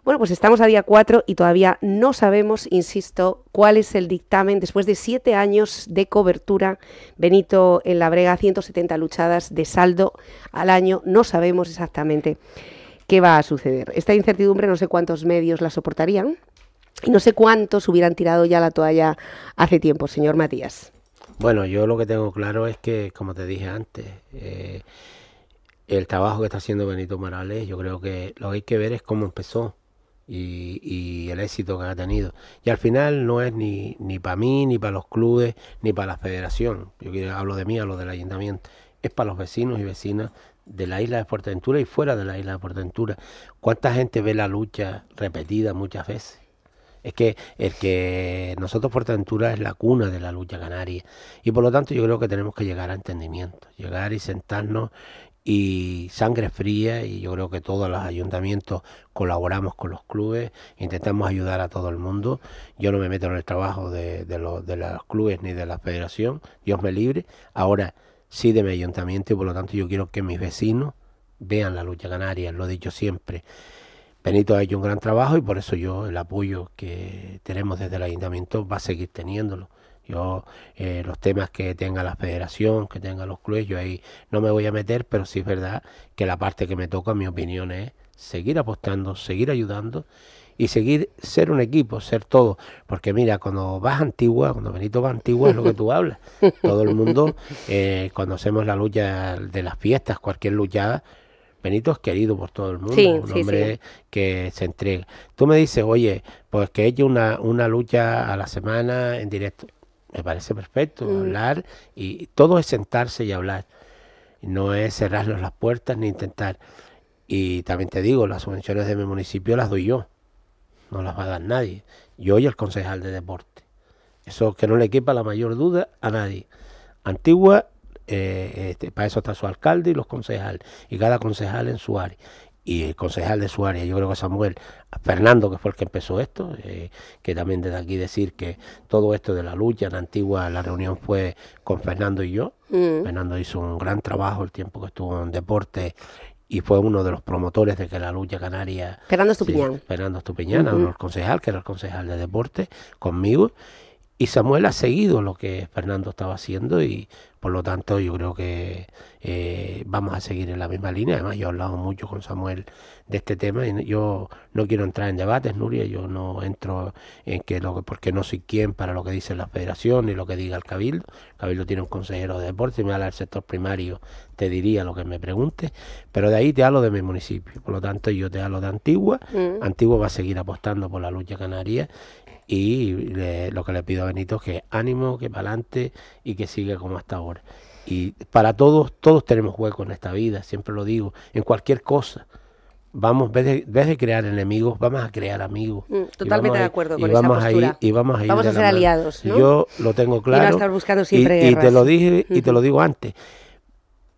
S1: Bueno, pues estamos a día 4 y todavía no sabemos, insisto, cuál es el dictamen después de siete años de cobertura. Benito en la brega, 170 luchadas de saldo al año. No sabemos exactamente qué va a suceder. Esta incertidumbre no sé cuántos medios la soportarían y no sé cuántos hubieran tirado ya la toalla hace tiempo, señor Matías.
S2: Bueno, yo lo que tengo claro es que, como te dije antes, eh, el trabajo que está haciendo Benito Morales, yo creo que lo que hay que ver es cómo empezó y, el éxito que ha tenido. Y al final no es ni, ni para mí, ni para los clubes, ni para la federación. Yo hablo de mí, hablo del ayuntamiento. Es para los vecinos y vecinas de la isla de Fuerteventura y fuera de la isla de Fuerteventura. ¿Cuánta gente ve la lucha repetida muchas veces? Es que el que nosotros Fuerteventura es la cuna de la lucha canaria y por lo tanto yo creo que tenemos que llegar a entendimiento, llegar y sentarnos y sangre fría y yo creo que todos los ayuntamientos colaboramos con los clubes, intentamos ayudar a todo el mundo. Yo no me meto en el trabajo de, los, los clubes ni de la federación, Dios me libre. Ahora sí de mi ayuntamiento y por lo tanto yo quiero que mis vecinos vean la lucha canaria, lo he dicho siempre. Benito ha hecho un gran trabajo y por eso yo el apoyo que tenemos desde el ayuntamiento va a seguir teniéndolo. Yo, eh, los temas que tenga la federación, que tenga los clubes, yo ahí no me voy a meter, pero sí es verdad que la parte que me toca, mi opinión es seguir apostando, seguir ayudando y seguir ser un equipo, ser todo. Porque mira, cuando vas Antigua, cuando Benito va Antigua es lo que tú hablas. Todo el mundo, eh, cuando hacemos la lucha de las fiestas, cualquier luchada, Benito es querido por todo el mundo, un hombre que se entrega. Tú me dices, oye, pues que he hecho una, una lucha a la semana en directo me parece perfecto, mm. hablar y todo es sentarse y hablar. No es cerrar las puertas ni intentar. Y también te digo, las subvenciones de mi municipio las doy yo, no las va a dar nadie. Yo y el concejal de deporte. Eso que no le quepa la mayor duda a nadie. Antigua, eh, este, para eso está su alcalde y los concejales, y cada concejal en su área y el concejal de su área, yo creo que Samuel Fernando, que fue el que empezó esto, eh, que también desde aquí decir que todo esto de la lucha, la antigua, la reunión fue con Fernando y yo. Mm. Fernando hizo un gran trabajo el tiempo que estuvo en deporte y fue uno de los promotores de que la lucha canaria...
S1: Fernando Estupiñán.
S2: Fernando Estupiñán, el concejal, que era el concejal de deporte, conmigo. Y Samuel ha seguido lo que Fernando estaba haciendo y por lo tanto yo creo que eh, vamos a seguir en la misma línea. Además yo he hablado mucho con Samuel de este tema y yo no quiero entrar en debates, Nuria, yo no entro en que lo que, porque no soy quien para lo que dice la federación y lo que diga el Cabildo. El Cabildo tiene un consejero de deporte, me habla del sector primario, te diría lo que me preguntes, pero de ahí te hablo de mi municipio. Por lo tanto yo te hablo de Antigua. Mm. Antigua va a seguir apostando por la lucha canaria y lo que le pido a Benito es que ánimo, que para adelante y que siga como hasta ahora. Y para todos, todos tenemos hueco en esta vida, siempre lo digo, en cualquier cosa. Vamos, en vez de, crear enemigos, vamos a crear amigos. Mm, totalmente de acuerdo con y vamos a, vamos a ser aliados. ¿no? Yo lo tengo claro. Y te lo dije y te lo digo antes.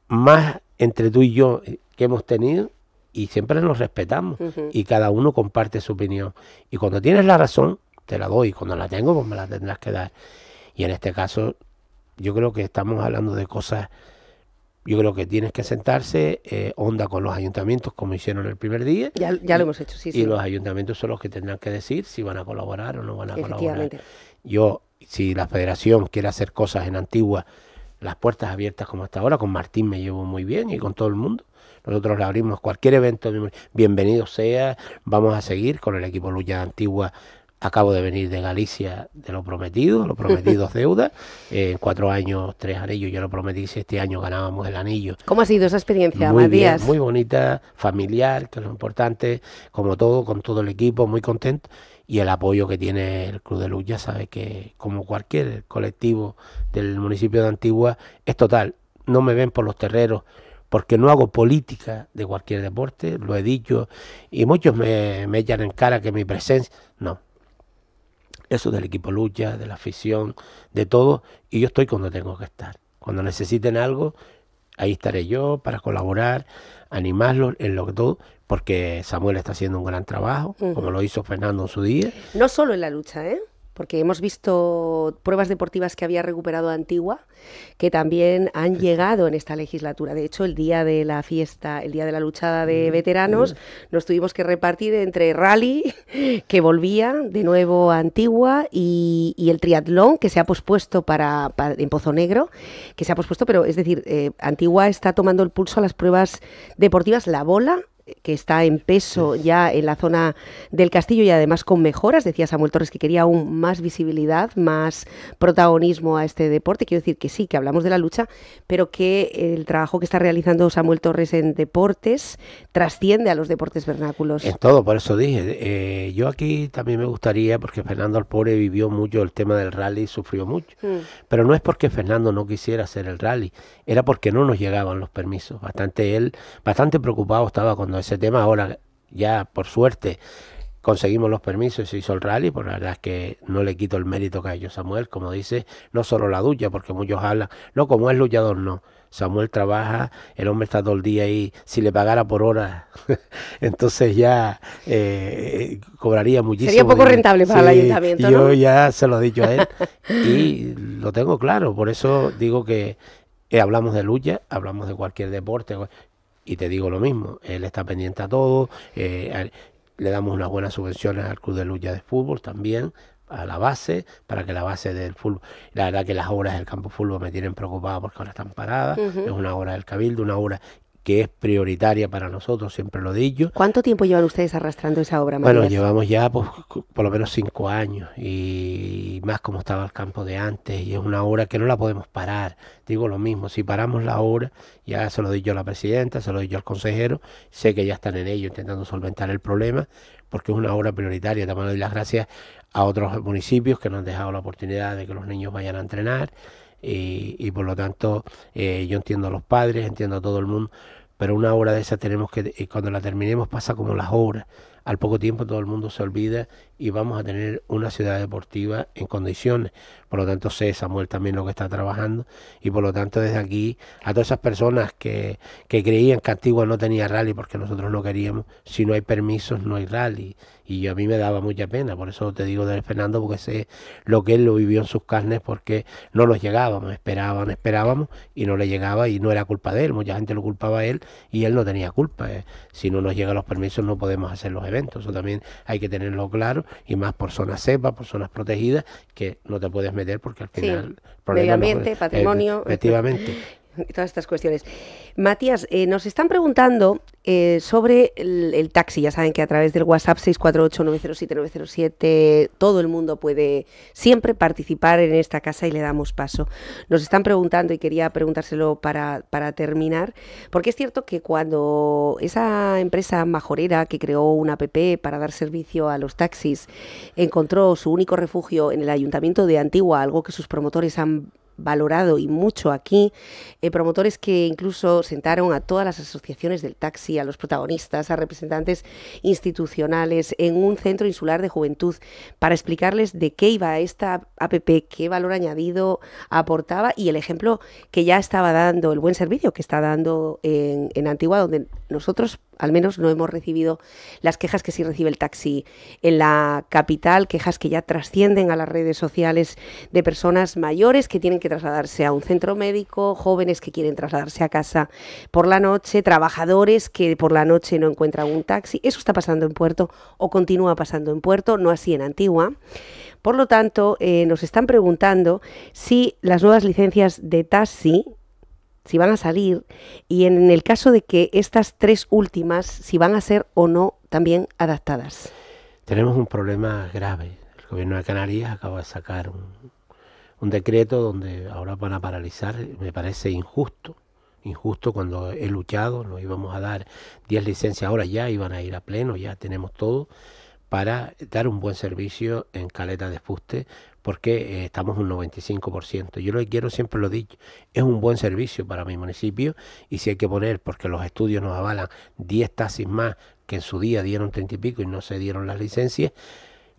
S2: Más entre tú y yo eh, que hemos tenido, y siempre nos respetamos y cada uno comparte su opinión. Y cuando tienes la razón, te la doy. y Cuando la tengo, pues me la tendrás que dar. Y en este caso, yo creo que estamos hablando de cosas. Yo creo que tienes que sentarse eh, onda con los ayuntamientos, como hicieron el primer día. Ya, lo hemos hecho, sí. Y los ayuntamientos son los que tendrán que decir si van a colaborar o no van a colaborar. Yo, si la federación quiere hacer cosas en Antigua, las puertas abiertas como hasta ahora, con Martín me llevo muy bien y con todo el mundo. Nosotros le abrimos cualquier evento, bienvenido sea, vamos a seguir con el equipo Lucha Antigua Acabo de venir de Galicia de lo prometido, lo prometidos deuda. En cuatro años, tres anillos, yo lo prometí, si este año ganábamos el anillo.
S1: ¿Cómo ha sido esa experiencia, muy Matías? Bien, muy
S2: bonita, familiar, que es lo importante, como todo, con todo el equipo, muy contento. Y el apoyo que tiene el Club de Luz, ya sabe que, como cualquier colectivo del municipio de Antigua, es total. No me ven por los terreros, porque no hago política de cualquier deporte, lo he dicho, y muchos me, me echan en cara que mi presencia, no, eso del equipo lucha, de la afición, de todo, y yo estoy cuando tengo que estar. Cuando necesiten algo, ahí estaré yo para colaborar, animarlos en lo que todo, porque Samuel está haciendo un gran trabajo, como lo hizo Fernando en su día.
S1: No solo en la lucha, ¿eh? porque hemos visto pruebas deportivas que había recuperado Antigua, que también han llegado en esta legislatura. De hecho, el día de la fiesta, el día de la luchada de mm, veteranos, mm. nos tuvimos que repartir entre rally, que volvía de nuevo a Antigua, y, el triatlón, que se ha pospuesto para, en Pozo Negro, que se ha pospuesto, pero es decir, eh, Antigua está tomando el pulso a las pruebas deportivas, la bola que está en peso ya en la zona del castillo y además con mejoras. Decía Samuel Torres que quería aún más visibilidad, más protagonismo a este deporte. Quiero decir que sí, que hablamos de la lucha, pero que el trabajo que está realizando Samuel Torres en deportes trasciende a los deportes vernáculos. En
S2: todo, por eso dije. Eh, yo aquí también me gustaría, porque Fernando el Pobre vivió mucho el tema del rally, sufrió mucho. Mm. Pero no es porque Fernando no quisiera hacer el rally, era porque no nos llegaban los permisos. Bastante él, bastante preocupado estaba cuando ese tema ahora ya por suerte conseguimos los permisos y se hizo el rally, por pues la verdad es que no le quito el mérito que ha hecho Samuel, como dice, no solo la ducha, porque muchos hablan, no, como es luchador, no. Samuel trabaja, el hombre está todo el día ahí, si le pagara por hora, entonces ya eh, cobraría muchísimo. Sería poco rentable para el ayuntamiento. Yo ya se lo he dicho a él y lo tengo claro, por eso digo que eh, hablamos de lucha, hablamos de cualquier deporte, y te digo lo mismo, él está pendiente a todo, eh, le damos unas buenas subvenciones al Club de Lucha de Fútbol también, a la base, para que la base del fútbol, la verdad que las horas del campo fútbol me tienen preocupada porque ahora están paradas, es una hora del cabildo, una hora que es prioritaria para nosotros, siempre lo digo.
S1: ¿Cuánto tiempo llevan ustedes arrastrando esa obra? María? Bueno,
S2: llevamos ya pues, por lo menos cinco años y más como estaba el campo de antes y es una obra que no la podemos parar. Digo lo mismo, si paramos la obra, ya se lo dicho a la presidenta, se lo dicho al consejero, sé que ya están en ello intentando solventar el problema porque es una obra prioritaria. También doy las gracias a otros municipios que nos han dejado la oportunidad de que los niños vayan a entrenar. Y, por lo tanto eh, yo entiendo a los padres, entiendo a todo el mundo pero una obra de esa tenemos que, y eh, cuando la terminemos pasa como las obras, al poco tiempo todo el mundo se olvida y vamos a tener una ciudad deportiva en condiciones. Por lo tanto, sé Samuel también lo que está trabajando y por lo tanto desde aquí a todas esas personas que, creían que Antigua no tenía rally porque nosotros no queríamos, si no hay permisos no hay rally y yo, a mí me daba mucha pena, por eso te digo de Fernando porque sé lo que él lo vivió en sus carnes porque no nos llegábamos, esperábamos, esperábamos y no le llegaba y no era culpa de él, mucha gente lo culpaba a él y él no tenía culpa. Eh, si no nos llegan los permisos no podemos hacer los eventos entonces Eso también hay que tenerlo claro y más por zonas cepas, por zonas protegidas, que no te puedes meter porque al final... Sí, patrimonio... Eh, efectivamente.
S1: todas estas cuestiones. Matías, eh, nos están preguntando eh, sobre el, taxi. Ya saben que a través del WhatsApp 648-907-907 todo el mundo puede siempre participar en esta casa y le damos paso. Nos están preguntando y quería preguntárselo para, para terminar, porque es cierto que cuando esa empresa majorera que creó una app para dar servicio a los taxis encontró su único refugio en el ayuntamiento de Antigua, algo que sus promotores han valorado y mucho aquí, eh, promotores que incluso sentaron a todas las asociaciones del taxi, a los protagonistas, a representantes institucionales en un centro insular de juventud para explicarles de qué iba esta APP, qué valor añadido aportaba y el ejemplo que ya estaba dando, el buen servicio que está dando en, en Antigua, donde nosotros al menos no hemos recibido las quejas que sí recibe el taxi en la capital, quejas que ya trascienden a las redes sociales de personas mayores que tienen que trasladarse a un centro médico, jóvenes que quieren trasladarse a casa por la noche, trabajadores que por la noche no encuentran un taxi. Eso está pasando en Puerto o continúa pasando en Puerto, no así en Antigua. Por lo tanto, eh, nos están preguntando si las nuevas licencias de taxi si van a salir y en el caso de que estas tres últimas, si van a ser o no también adaptadas.
S2: Tenemos un problema grave. El gobierno de Canarias acaba de sacar un, decreto donde ahora van a paralizar, me parece injusto. Injusto cuando he luchado, nos íbamos a dar 10 licencias, ahora ya iban a ir a pleno, ya tenemos todo para dar un buen servicio en Caleta de Fuste porque eh, estamos un 95%. Yo lo que quiero, siempre lo he dicho, es un buen servicio para mi municipio y si hay que poner, porque los estudios nos avalan 10 taxis más que en su día dieron 30 y pico y no se dieron las licencias,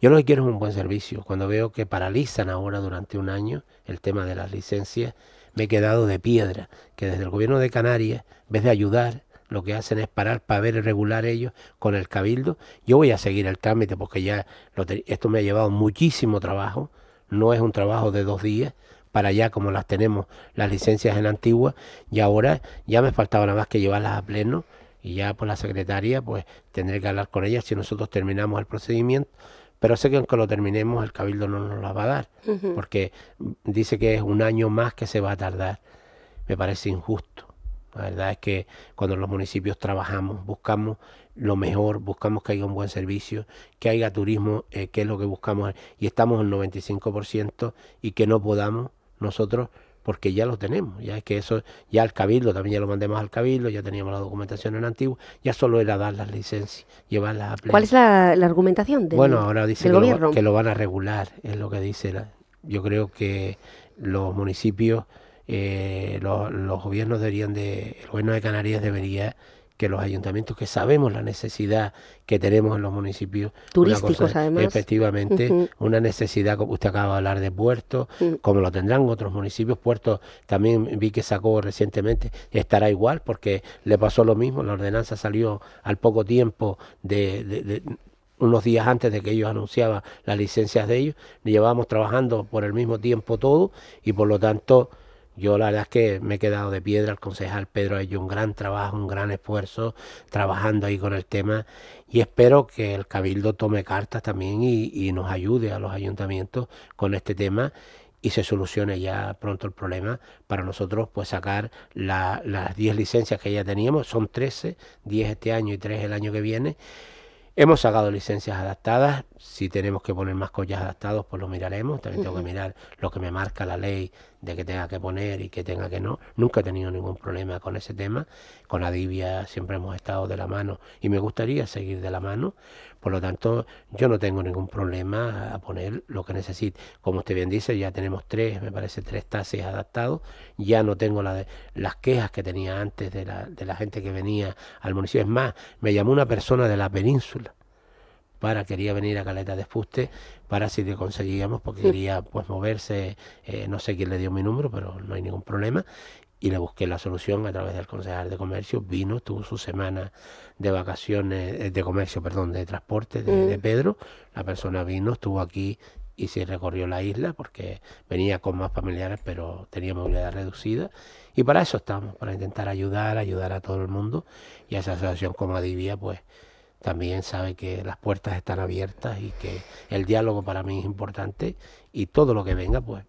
S2: yo lo que quiero es un buen servicio. Cuando veo que paralizan ahora durante un año el tema de las licencias, me he quedado de piedra, que desde el gobierno de Canarias, en vez de ayudar, lo que hacen es parar para ver regular ellos con el cabildo. Yo voy a seguir el trámite porque ya esto me ha llevado muchísimo trabajo no es un trabajo de dos días, para allá como las tenemos las licencias en Antigua, y ahora ya me faltaba nada más que llevarlas a pleno, y ya por la secretaria pues tendré que hablar con ella si nosotros terminamos el procedimiento, pero sé que aunque lo terminemos el cabildo no nos las va a dar, porque dice que es un año más que se va a tardar. Me parece injusto. La verdad es que cuando los municipios trabajamos, buscamos lo mejor, buscamos que haya un buen servicio, que haya turismo, eh, que es lo que buscamos, y estamos en 95% y que no podamos nosotros porque ya lo tenemos, ya es que eso, ya al cabildo, también ya lo mandemos al cabildo, ya teníamos la documentación en antiguo, ya solo era dar las licencias, llevarlas a ¿Cuál es
S1: la, argumentación del Bueno, ahora dice que lo, que
S2: lo, van a regular, es lo que dice. yo creo que los municipios, eh, los, los, gobiernos deberían de, el gobierno de Canarias debería que los ayuntamientos que sabemos la necesidad que tenemos en los municipios turísticos efectivamente una necesidad como usted acaba de hablar de puertos como lo tendrán otros municipios puertos también vi que sacó recientemente estará igual porque le pasó lo mismo la ordenanza salió al poco tiempo de, unos días antes de que ellos anunciaban las licencias de ellos llevábamos trabajando por el mismo tiempo todo y por lo tanto yo la verdad es que me he quedado de piedra. El concejal Pedro ha hecho un gran trabajo, un gran esfuerzo trabajando ahí con el tema y espero que el Cabildo tome cartas también y, nos ayude a los ayuntamientos con este tema y se solucione ya pronto el problema para nosotros pues sacar las 10 licencias que ya teníamos, son 13, 10 este año y 3 el año que viene. Hemos sacado licencias adaptadas, si tenemos que poner más collas adaptados pues lo miraremos, también tengo que mirar lo que me marca la ley de que tenga que poner y que tenga que no. Nunca he tenido ningún problema con ese tema. Con Adivia siempre hemos estado de la mano y me gustaría seguir de la mano. Por lo tanto, yo no tengo ningún problema a poner lo que necesite. Como usted bien dice, ya tenemos tres, me parece, tres tases adaptados. Ya no tengo las quejas que tenía antes de la, de la gente que venía al municipio. Es más, me llamó una persona de la península para quería venir a Caleta de Fuste para si le conseguíamos, porque quería pues moverse, eh, no sé quién le dio mi número, pero no hay ningún problema. Y le busqué la solución a través del concejal de comercio, vino, tuvo su semana de vacaciones, eh, de comercio, perdón, de transporte de, mm. Pedro. La persona vino, estuvo aquí y se recorrió la isla porque venía con más familiares, pero tenía movilidad reducida. Y para eso estamos, para intentar ayudar, ayudar a todo el mundo. Y a esa asociación como Adivia, pues también sabe que las puertas están abiertas y que el diálogo para mí es importante y todo lo que venga, pues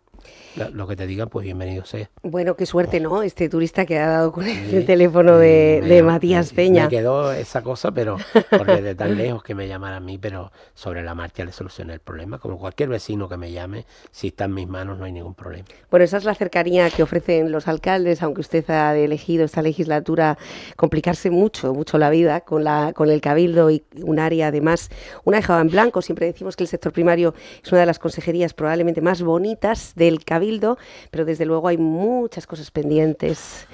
S2: lo que te digan, pues bienvenido sea.
S1: Bueno, qué suerte, ¿no? Este turista que ha dado con el teléfono de, de Matías Peña. Me quedó
S2: esa cosa, pero porque de tan lejos que me llamara a mí, pero sobre la marcha le solucioné el problema. Como cualquier vecino que me llame, si está en mis manos no hay ningún problema.
S1: Bueno, esa es la cercanía que ofrecen los alcaldes, aunque usted ha elegido esta legislatura complicarse mucho, mucho la vida con, la, con el cabildo y un área además, una dejada en blanco. Siempre decimos que el sector primario es una de las consejerías probablemente más bonitas de Cabildo, pero desde luego hay muchas cosas pendientes.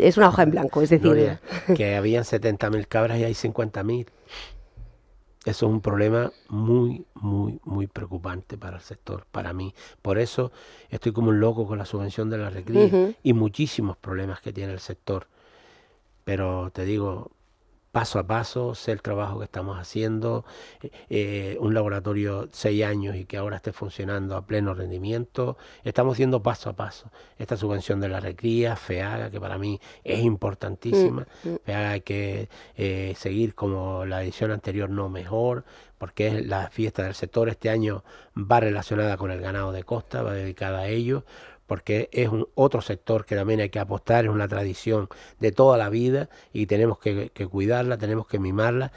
S1: es una hoja en blanco, es decir... Eh.
S2: que habían 70.000 cabras y hay 50.000. Eso es un problema muy, muy, muy preocupante para el sector, para mí. Por eso estoy como un loco con la subvención de la recría y muchísimos problemas que tiene el sector. Pero te digo, paso a paso, sé el trabajo que estamos haciendo, eh, eh, un laboratorio seis años y que ahora esté funcionando a pleno rendimiento, estamos haciendo paso a paso. Esta subvención de la recría, FEAGA, que para mí es importantísima, mm, mm. FEAGA hay que eh, seguir como la edición anterior, no mejor, porque es la fiesta del sector, este año va relacionada con el ganado de costa, va dedicada a ello, porque es un otro sector que también hay que apostar, es una tradición de toda la vida y tenemos que, cuidarla, tenemos que mimarla.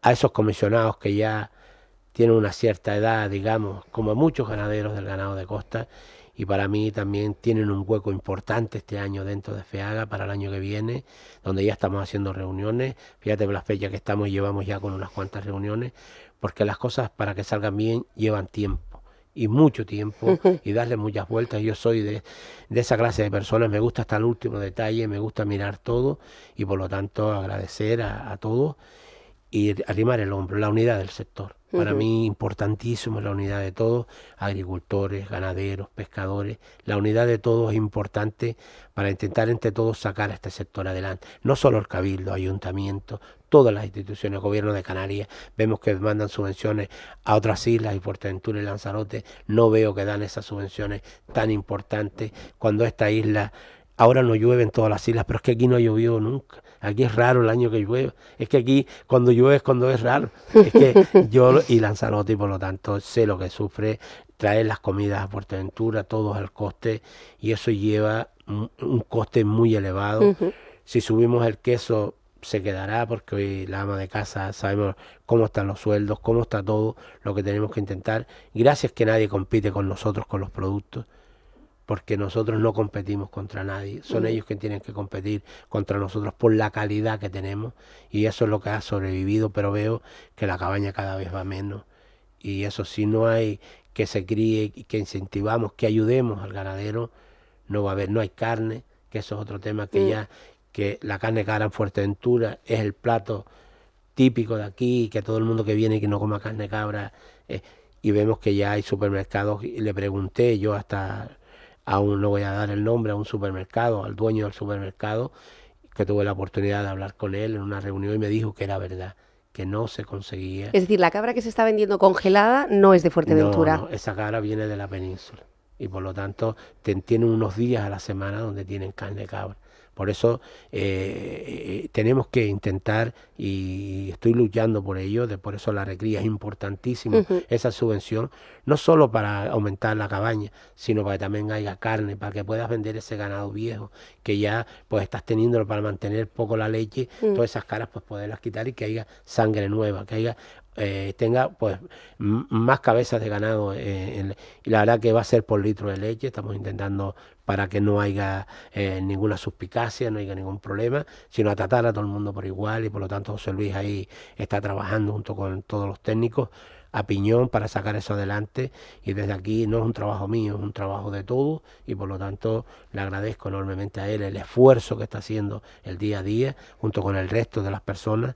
S2: A esos comisionados que ya tienen una cierta edad, digamos, como a muchos ganaderos del ganado de costa, y para mí también tienen un hueco importante este año dentro de FEAGA para el año que viene, donde ya estamos haciendo reuniones. Fíjate las fechas que estamos, llevamos ya con unas cuantas reuniones, porque las cosas para que salgan bien llevan tiempo y mucho tiempo y darle muchas vueltas. Yo soy de, esa clase de personas, me gusta hasta el último detalle, me gusta mirar todo y por lo tanto agradecer a, todos y arrimar el hombro, la unidad del sector. Para mí importantísimo la unidad de todos, agricultores, ganaderos, pescadores, la unidad de todos es importante para intentar entre todos sacar a este sector adelante. No solo el cabildo, ayuntamiento, todas las instituciones, el gobierno de Canarias, vemos que mandan subvenciones a otras islas y Ventura y Lanzarote, no veo que dan esas subvenciones tan importantes cuando esta isla ahora no llueve en todas las islas, pero es que aquí no ha llovido nunca. Aquí es raro el año que llueve. Es que aquí cuando llueve es cuando es raro. Es que yo y Lanzarote, por lo tanto, sé lo que sufre traer las comidas a Puerto Ventura todos al coste, y eso lleva un, coste muy elevado. Si subimos el queso se quedará porque hoy la ama de casa sabemos cómo están los sueldos, cómo está todo, lo que tenemos que intentar. Gracias que nadie compite con nosotros con los productos, porque nosotros no competimos contra nadie, son mm. ellos que tienen que competir contra nosotros por la calidad que tenemos y eso es lo que ha sobrevivido, pero veo que la cabaña cada vez va menos y eso si no hay que se críe, y que incentivamos, que ayudemos al ganadero, no va a haber, no hay carne, que eso es otro tema que mm. ya que la carne cabra en Fuerteventura es el plato típico de aquí, que todo el mundo que viene y que no coma carne cabra, eh, y vemos que ya hay supermercados, y le pregunté yo hasta, aún no voy a dar el nombre, a un supermercado, al dueño del supermercado, que tuve la oportunidad de hablar con él en una reunión y me dijo que era verdad, que no se conseguía. Es
S1: decir, la cabra que se está vendiendo congelada no es de Fuerteventura.
S2: esa cabra viene de la península y por lo tanto tienen unos días a la semana donde tienen carne cabra por eso eh, eh, eh, tenemos que intentar, y estoy luchando por ello, de por eso la recría es importantísima, esa subvención, no solo para aumentar la cabaña, sino para que también haya carne, para que puedas vender ese ganado viejo, que ya pues estás teniéndolo para mantener poco la leche, mm. todas esas caras pues poderlas quitar y que haya sangre nueva, que haya eh, tenga pues más cabezas de ganado y la verdad que va a ser por litro de leche estamos intentando para que no haya eh, ninguna suspicacia no haya ningún problema sino a tratar a todo el mundo por igual y por lo tanto José Luis ahí está trabajando junto con todos los técnicos a piñón para sacar eso adelante y desde aquí no es un trabajo mío, es un trabajo de todos y por lo tanto le agradezco enormemente a él el esfuerzo que está haciendo el día a día junto con el resto de las personas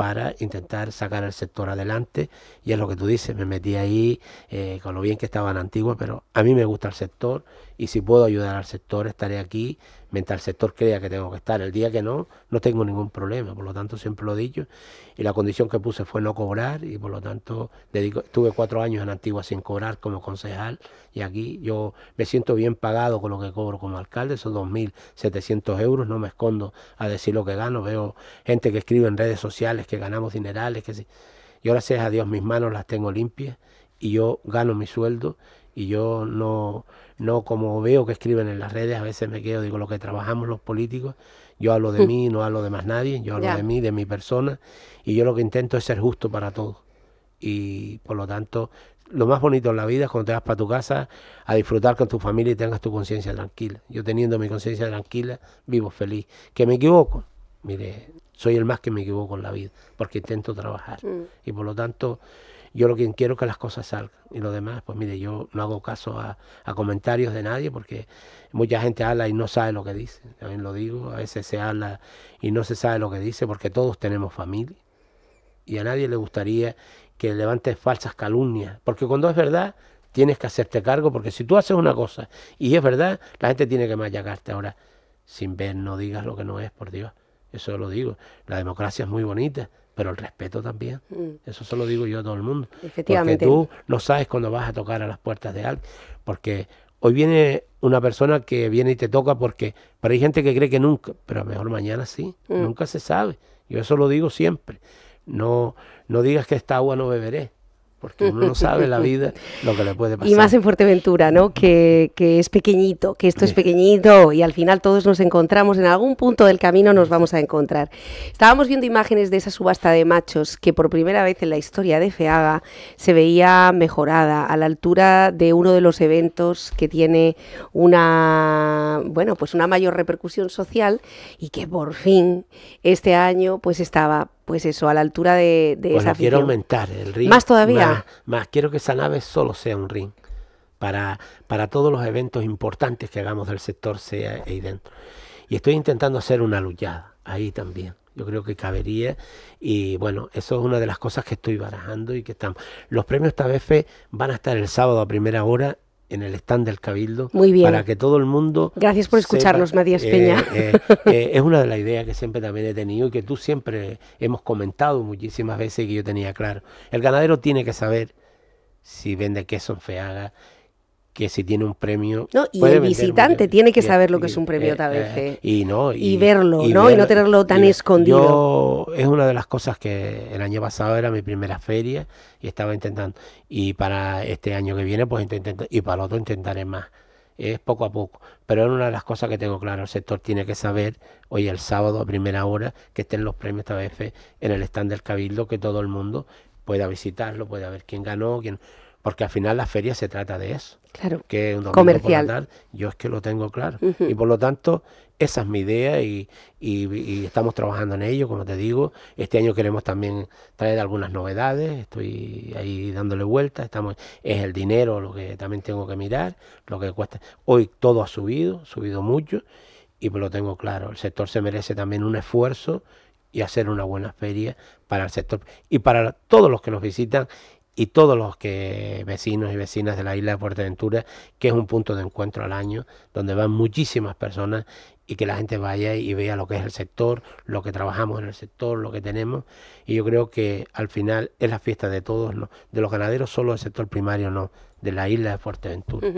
S2: para intentar sacar el sector adelante. Y es lo que tú dices, me metí ahí eh, con lo bien que estaba en pero a mí me gusta el sector y si puedo ayudar al sector estaré aquí mientras el sector crea que tengo que estar. El día que no, no tengo ningún problema, por lo tanto siempre lo he dicho y la condición que puse fue no cobrar y por lo tanto dedico, estuve cuatro años en Antigua sin cobrar como concejal y aquí yo me siento bien pagado con lo que cobro como alcalde, son 2.700 euros, no me escondo a decir lo que gano, veo gente que escribe en redes sociales que ganamos dinerales, que sí. Yo gracias a Dios mis manos las tengo limpias y yo gano mi sueldo y yo no, no como veo que escriben en las redes, a veces me quedo, digo, lo que trabajamos los políticos, yo hablo de mí, no hablo de más nadie, yo hablo de mí, de mi persona, y yo lo que intento es ser justo para todos. Y por lo tanto, lo más bonito en la vida es cuando te vas para tu casa a disfrutar con tu familia y tengas tu conciencia tranquila. Yo teniendo mi conciencia tranquila, vivo feliz. Que me equivoco, mire, soy el más que me equivoco en la vida, porque intento trabajar. Mm. Y por lo tanto, yo lo que quiero es que las cosas salgan. Y lo demás, pues mire, yo no hago caso a, comentarios de nadie porque mucha gente habla y no sabe lo que dice. También lo digo, a veces se habla y no se sabe lo que dice porque todos tenemos familia. Y a nadie le gustaría que levantes falsas calumnias. Porque cuando es verdad, tienes que hacerte cargo porque si tú haces una cosa y es verdad, la gente tiene que machacarte. Ahora, sin ver, no digas lo que no es, por Dios. Eso lo digo. La democracia es muy bonita pero el respeto también. Mm. Eso se lo digo yo a todo el mundo. Efectivamente. Porque tú no sabes cuando vas a tocar a las puertas de alguien. Porque hoy viene una persona que viene y te toca porque, pero hay gente que cree que nunca, pero mejor mañana sí, mm. nunca se sabe. Yo eso lo digo siempre. No, no digas que esta agua no beberé porque uno no sabe la vida lo que le puede pasar. Y más
S1: en Fuerteventura, ¿no? Que, es pequeñito, que esto es pequeñito y al final todos nos encontramos, en algún punto del camino nos vamos a encontrar. Estábamos viendo imágenes de esa subasta de machos que por primera vez en la historia de FEAGA se veía mejorada a la altura de uno de los eventos que tiene una, bueno, pues una mayor repercusión social y que por fin este año pues estaba pues eso, a la altura de, de pues esa quiero aumentar el ring. Más todavía.
S2: Más, quiero que esa nave solo sea un ring. Para, para todos los eventos importantes que hagamos del sector sea ahí dentro. Y estoy intentando hacer una luchada ahí también. Yo creo que cabería y bueno, eso es una de las cosas que estoy barajando y que estamos. Los premios vez van a estar el sábado a primera hora en el stand del Cabildo. Muy bien. Para que todo el mundo. Gracias por escucharnos, sepa, eh, Peña. Eh, eh, es una de las ideas que siempre también he tenido y que tú siempre hemos comentado muchísimas veces que yo tenía claro. El ganadero tiene que saber si vende queso en Feaga, que si tiene un premio. No, y el visitante tiene que saber lo que es un premio eh, Tabefe. Eh, eh, y no, y, verlo, y ¿no? y no tenerlo tan escondido. es una de las cosas que el año pasado era mi primera feria y estaba intentando. Y para este año que viene, pues intento, y para el otro intentaré más es poco a poco. Pero es una de las cosas que tengo claro. El sector tiene que saber, hoy el sábado a primera hora, que estén los premios esta vez en el stand del Cabildo, que todo el mundo pueda visitarlo, pueda ver quién ganó, quién porque al final la feria se trata de eso. Claro. Que un comercial. yo es que lo tengo claro. Y por lo tanto, esa es mi idea y, estamos trabajando en ello, como te digo. Este año queremos también traer algunas novedades, estoy ahí dándole vueltas, estamos, es el dinero lo que también tengo que mirar, lo que cuesta. Hoy todo ha subido, subido mucho, y pues lo tengo claro. El sector se merece también un esfuerzo y hacer una buena feria para el sector y para todos los que nos visitan y todos los que vecinos y vecinas de la isla de Ventura que es un punto de encuentro al año, donde van muchísimas personas y que la gente vaya y vea lo que es el sector, lo que trabajamos en el sector, lo que tenemos. Y yo creo que al final es la fiesta de todos, de los ganaderos, solo el sector primario no, de la isla de Fuerteventura.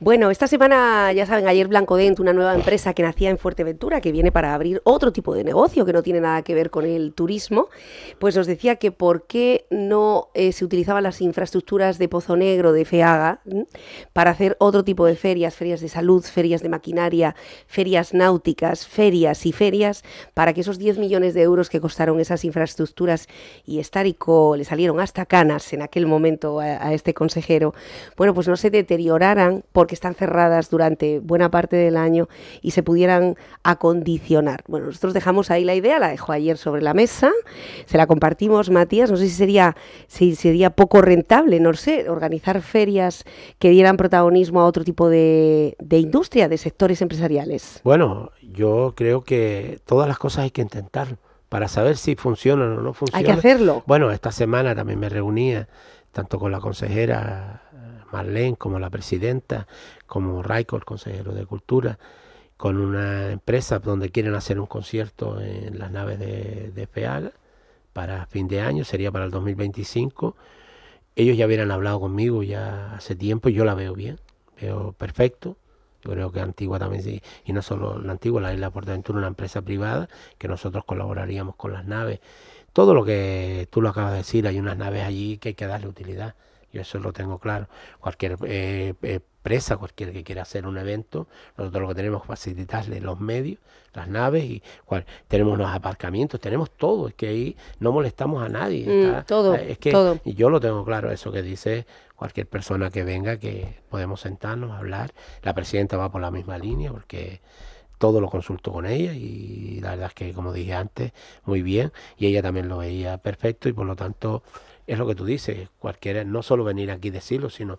S1: Bueno, esta semana, ya saben, ayer Blanco Dent, una nueva empresa que nacía en Fuerteventura, que viene para abrir otro tipo de negocio que no tiene nada que ver con el turismo, pues os decía que por qué no eh, se utilizaban las infraestructuras de Pozo Negro, de Feaga, para hacer otro tipo de ferias, ferias de salud, ferias de maquinaria, ferias náuticas, ferias y ferias, para que esos 10 millones de euros que costaron esas infraestructuras y Estárico le salieron hasta canas en aquel momento a este consejero, bueno, pues no se deterioraran porque están cerradas durante buena parte del año y se pudieran acondicionar. Bueno, nosotros dejamos ahí la idea, la dejó ayer sobre la mesa, se la compartimos, Matías, no sé si sería, si sería poco rentable, no sé, organizar ferias que dieran protagonismo a otro tipo de, de industria, de sectores empresariales.
S2: Bueno, yo creo que todas las cosas hay que intentar para saber si funcionan o no funcionan. Hay que hacerlo. Bueno, esta semana también me reunía tanto con la consejera Marlene como la presidenta, como Raico, el consejero de Cultura, con una empresa donde quieren hacer un concierto en las naves de, de para fin de año, sería para el 2025. Ellos ya hubieran hablado conmigo ya hace tiempo y yo la veo bien, veo perfecto. Yo creo que Antigua también, y no solo la Antigua, la Isla Portaventura, una empresa privada, que nosotros colaboraríamos con las naves todo lo que tú lo acabas de decir, hay unas naves allí que hay que darle utilidad. Yo eso lo tengo claro. Cualquier eh, empresa, cualquier que quiera hacer un evento, nosotros lo que tenemos es facilitarle los medios, las naves y cual, tenemos los aparcamientos, tenemos todo. Es que ahí no molestamos a nadie. Mm, todo. Eh, es que yo lo tengo claro, eso que dice cualquier persona que venga, que podemos sentarnos, hablar. La presidenta va por la misma línea porque todo lo consulto con ella y la verdad es que, como dije antes, muy bien y ella también lo veía perfecto y por lo tanto es lo que tú dices, cualquiera, no solo venir aquí y decirlo, sino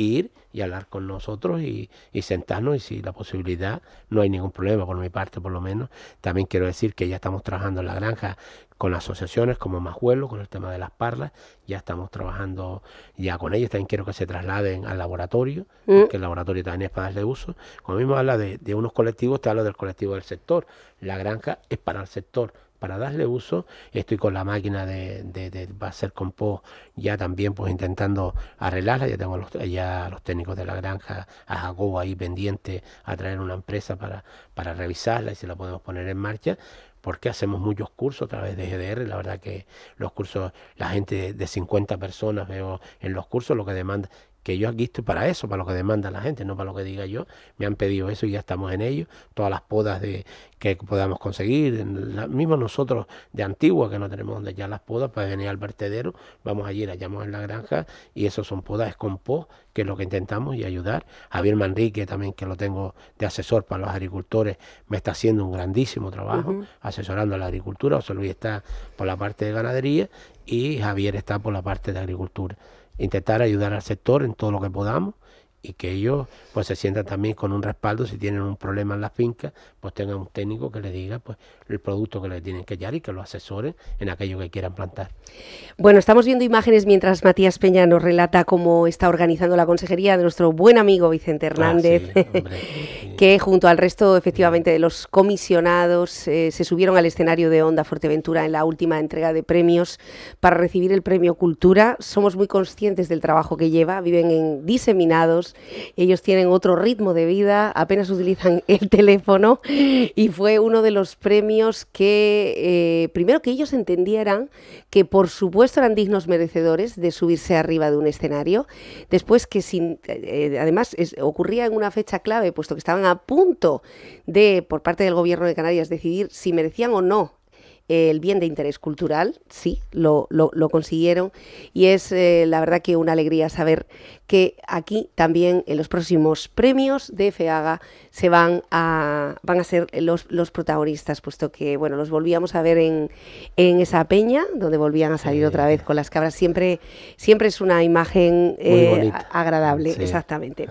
S2: ir y hablar con nosotros y, sentarnos y si la posibilidad, no hay ningún problema por mi parte por lo menos. También quiero decir que ya estamos trabajando en la granja con asociaciones como Majuelo, con el tema de las parlas, ya estamos trabajando ya con ellos, también quiero que se trasladen al laboratorio, mm. porque el laboratorio también es para darle uso. Como mismo habla de, de unos colectivos, te habla del colectivo del sector, la granja es para el sector para darle uso. Estoy con la máquina de, de, de compost ya también pues intentando arreglarla. Ya tengo a los, ya los técnicos de la granja, a Jacobo ahí pendiente a traer una empresa para, para revisarla y si la podemos poner en marcha porque hacemos muchos cursos a través de GDR, la verdad que los cursos, la gente de 50 personas veo en los cursos, lo que demanda que yo aquí estoy para eso, para lo que demanda la gente, no para lo que diga yo. Me han pedido eso y ya estamos en ello. Todas las podas de, que podamos conseguir, mismo nosotros de Antigua, que no tenemos donde ya las podas, para venir al vertedero, vamos allí, las hallamos en la granja y eso son podas, es compost, que es lo que intentamos y ayudar. Javier Manrique también, que lo tengo de asesor para los agricultores, me está haciendo un grandísimo trabajo asesorando a la agricultura. José Luis está por la parte de ganadería y Javier está por la parte de agricultura intentar ayudar al sector en todo lo que podamos y que ellos pues se sientan también con un respaldo si tienen un problema en la finca pues tengan un técnico que les diga pues el producto que le tienen que hallar y que lo asesoren en aquello que quieran plantar.
S1: Bueno, estamos viendo imágenes mientras Matías Peña nos relata cómo está organizando la consejería de nuestro buen amigo Vicente ah, Hernández, que junto al resto efectivamente de los comisionados eh, se subieron al escenario de Onda Fuerteventura en la última entrega de premios para recibir el premio Cultura. Somos muy conscientes del trabajo que lleva, viven en diseminados ellos tienen otro ritmo de vida, apenas utilizan el teléfono y fue uno de los premios que, eh, primero que ellos entendieran que por supuesto eran dignos merecedores de subirse arriba de un escenario, después que sin, eh, además ocurría en una fecha clave, puesto que estaban a punto de, por parte del gobierno de Canarias, decidir si merecían o no el bien de interés cultural, sí, lo, consiguieron y es eh, la verdad que una alegría saber que aquí también en los próximos premios de FEAGA se van a, van a ser los, protagonistas, puesto que bueno, los volvíamos a ver en, esa peña, donde volvían a salir otra vez con las cabras. Siempre, siempre es una imagen eh, agradable, exactamente.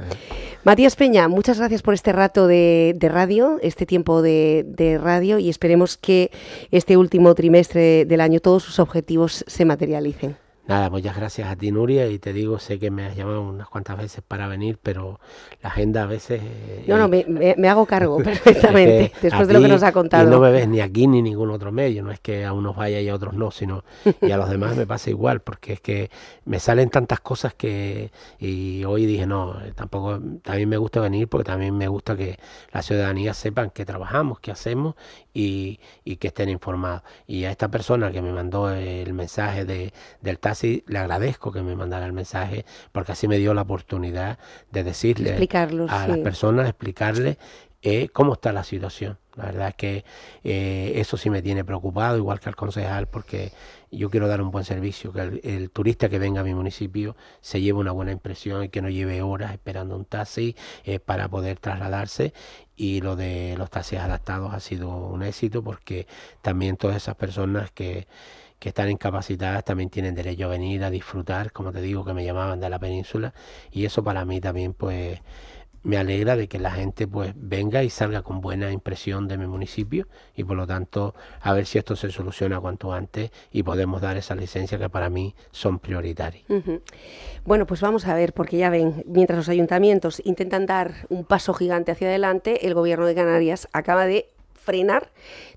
S1: Matías Peña, muchas gracias por este rato de, radio, este tiempo de radio, y esperemos que este último trimestre del año todos sus objetivos se materialicen.
S2: Nada, muchas gracias a ti Nuria y te digo, sé que me has llamado unas cuantas veces para venir, pero la agenda a veces... Eh,
S1: no, no, eh, me, hago cargo perfectamente después de lo que nos ha contado. no me ves
S2: ni aquí ni ningún otro medio, no es que a unos vaya y a otros no, sino y a los demás me pasa igual, porque es que me salen tantas cosas que... Y hoy dije, no, eh, tampoco, también me gusta venir porque también me gusta que la ciudadanía sepan que trabajamos, qué hacemos y, que estén informados. Y a esta persona que me mandó el mensaje del taxi, le agradezco que me mandara el mensaje porque así me dio la oportunidad de decirle a las personas, explicarles eh, cómo está la situación. La verdad es que eh, eso sí me tiene preocupado, igual que al concejal, porque yo quiero dar un buen servicio, que el, turista que venga a mi municipio se lleve una buena impresión y que no lleve horas esperando un taxi eh, para poder trasladarse. Y lo de los taxis adaptados ha sido un éxito porque también todas esas personas que que están incapacitadas también tienen derecho a venir a disfrutar, como te digo, que me llamaban de la península y eso para mí también pues me alegra de que la gente pues venga y salga con buena impresión de mi municipio y por lo tanto a ver si esto se soluciona cuanto antes y podemos dar esa licencia que para mí son prioritarias.
S1: Bueno, pues vamos a ver, porque ya ven, mientras los ayuntamientos intentan dar un paso gigante hacia adelante, el gobierno de Canarias acaba de frenar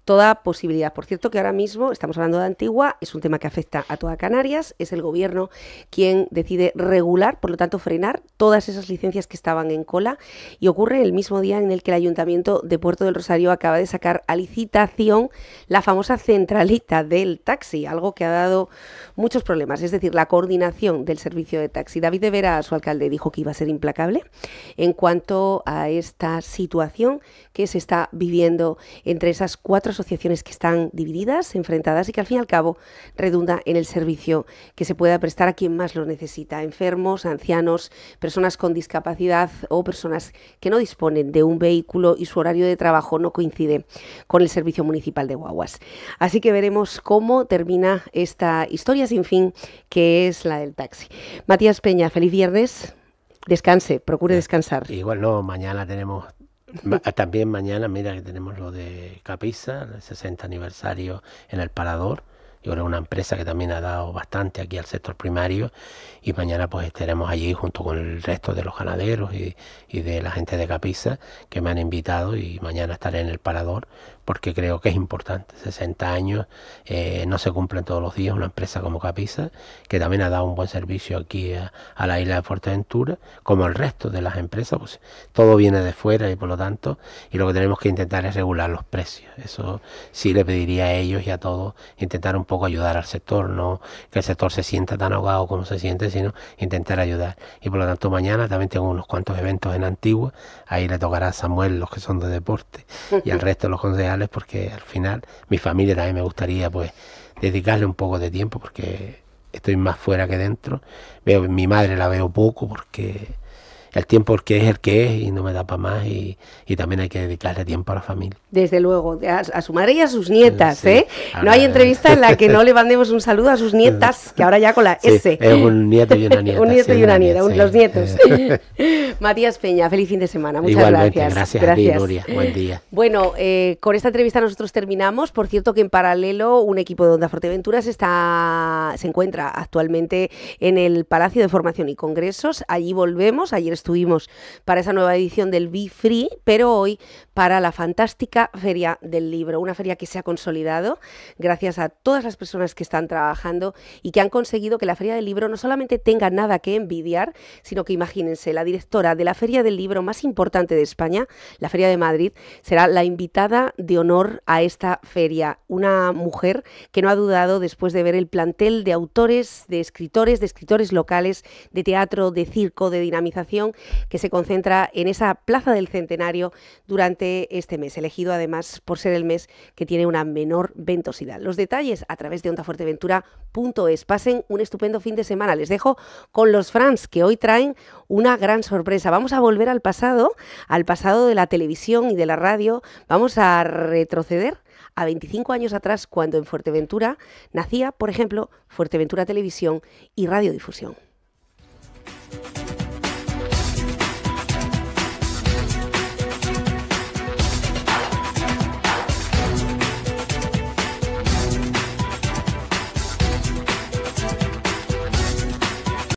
S1: toda posibilidad. Por cierto, que ahora mismo estamos hablando de Antigua, es un tema que afecta a toda Canarias, es el gobierno quien decide regular, por lo tanto, frenar todas esas licencias que estaban en cola y ocurre el mismo día en el que el Ayuntamiento de Puerto del Rosario acaba de sacar a licitación la famosa centralita del taxi, algo que ha dado muchos problemas, es decir, la coordinación del servicio de taxi. David de Vera, su alcalde, dijo que iba a ser implacable en cuanto a esta situación que se está viviendo entre esas cuatro asociaciones que están divididas, enfrentadas y que al fin y al cabo redunda en el servicio que se pueda prestar a quien más lo necesita, enfermos, ancianos, personas con discapacidad o personas que no disponen de un vehículo y su horario de trabajo no coincide con el servicio municipal de guaguas. Así que veremos cómo termina esta historia sin fin que es la del taxi. Matías Peña, feliz viernes. Descanse, procure descansar.
S2: Igual no, mañana tenemos Ah, también mañana, mira que tenemos lo de Capisa, el 60 aniversario en el Parador. y ahora una empresa que también ha dado bastante aquí al sector primario y mañana pues estaremos allí junto con el resto de los ganaderos y, y de la gente de Capisa que me han invitado y mañana estaré en el Parador porque creo que es importante. 60 años eh, no se cumplen todos los días una empresa como Capisa, que también ha dado un buen servicio aquí a, la isla de Fuerteventura, como el resto de las empresas, pues todo viene de fuera y por lo tanto, y lo que tenemos que intentar es regular los precios. Eso sí le pediría a ellos y a todos intentar un poco ayudar al sector, no que el sector se sienta tan ahogado como se siente, sino intentar ayudar. Y por lo tanto mañana también tengo unos cuantos eventos en Antigua, ahí le tocará a Samuel los que son de deporte y al resto los consejos porque al final mi familia también me gustaría pues dedicarle un poco de tiempo porque estoy más fuera que dentro. Veo mi madre la veo poco porque el tiempo que es el que es y no me da para más y, también hay que dedicarle tiempo a la
S1: familia. Desde luego, a, su madre y a sus nietas, ¿eh? no hay ah. entrevista en la que no le mandemos un saludo a sus nietas, que ahora ya con la S. Es un nieto y una nieta. un nieto y una, nieta, los nietos. Matías Peña, feliz fin de semana, muchas gracias. Gracias, Buen día. Bueno, eh, con esta entrevista nosotros terminamos. Por cierto que en paralelo un equipo de Onda Fuerteventuras se, está, se encuentra actualmente en el Palacio de Formación y Congresos. Allí volvemos, ayer estuvimos para esa nueva edición del Be Free, pero hoy para la fantástica Feria del Libro, una feria que se ha consolidado gracias a todas las personas que están trabajando y que han conseguido que la Feria del Libro no solamente tenga nada que envidiar, sino que imagínense, la directora de la Feria del Libro más importante de España, la Feria de Madrid, será la invitada de honor a esta feria, una mujer que no ha dudado después de ver el plantel de autores, de escritores, de escritores locales, de teatro, de circo, de dinamización, que se concentra en esa Plaza del Centenario durante este mes, elegido además por ser el mes que tiene una menor ventosidad. Los detalles a través de ondafuerteventura.es. Pasen un estupendo fin de semana. Les dejo con los Frans que hoy traen una gran sorpresa. Vamos a volver al pasado, al pasado de la televisión y de la radio. Vamos a retroceder a 25 años atrás cuando en Fuerteventura nacía, por ejemplo, Fuerteventura Televisión y Radiodifusión.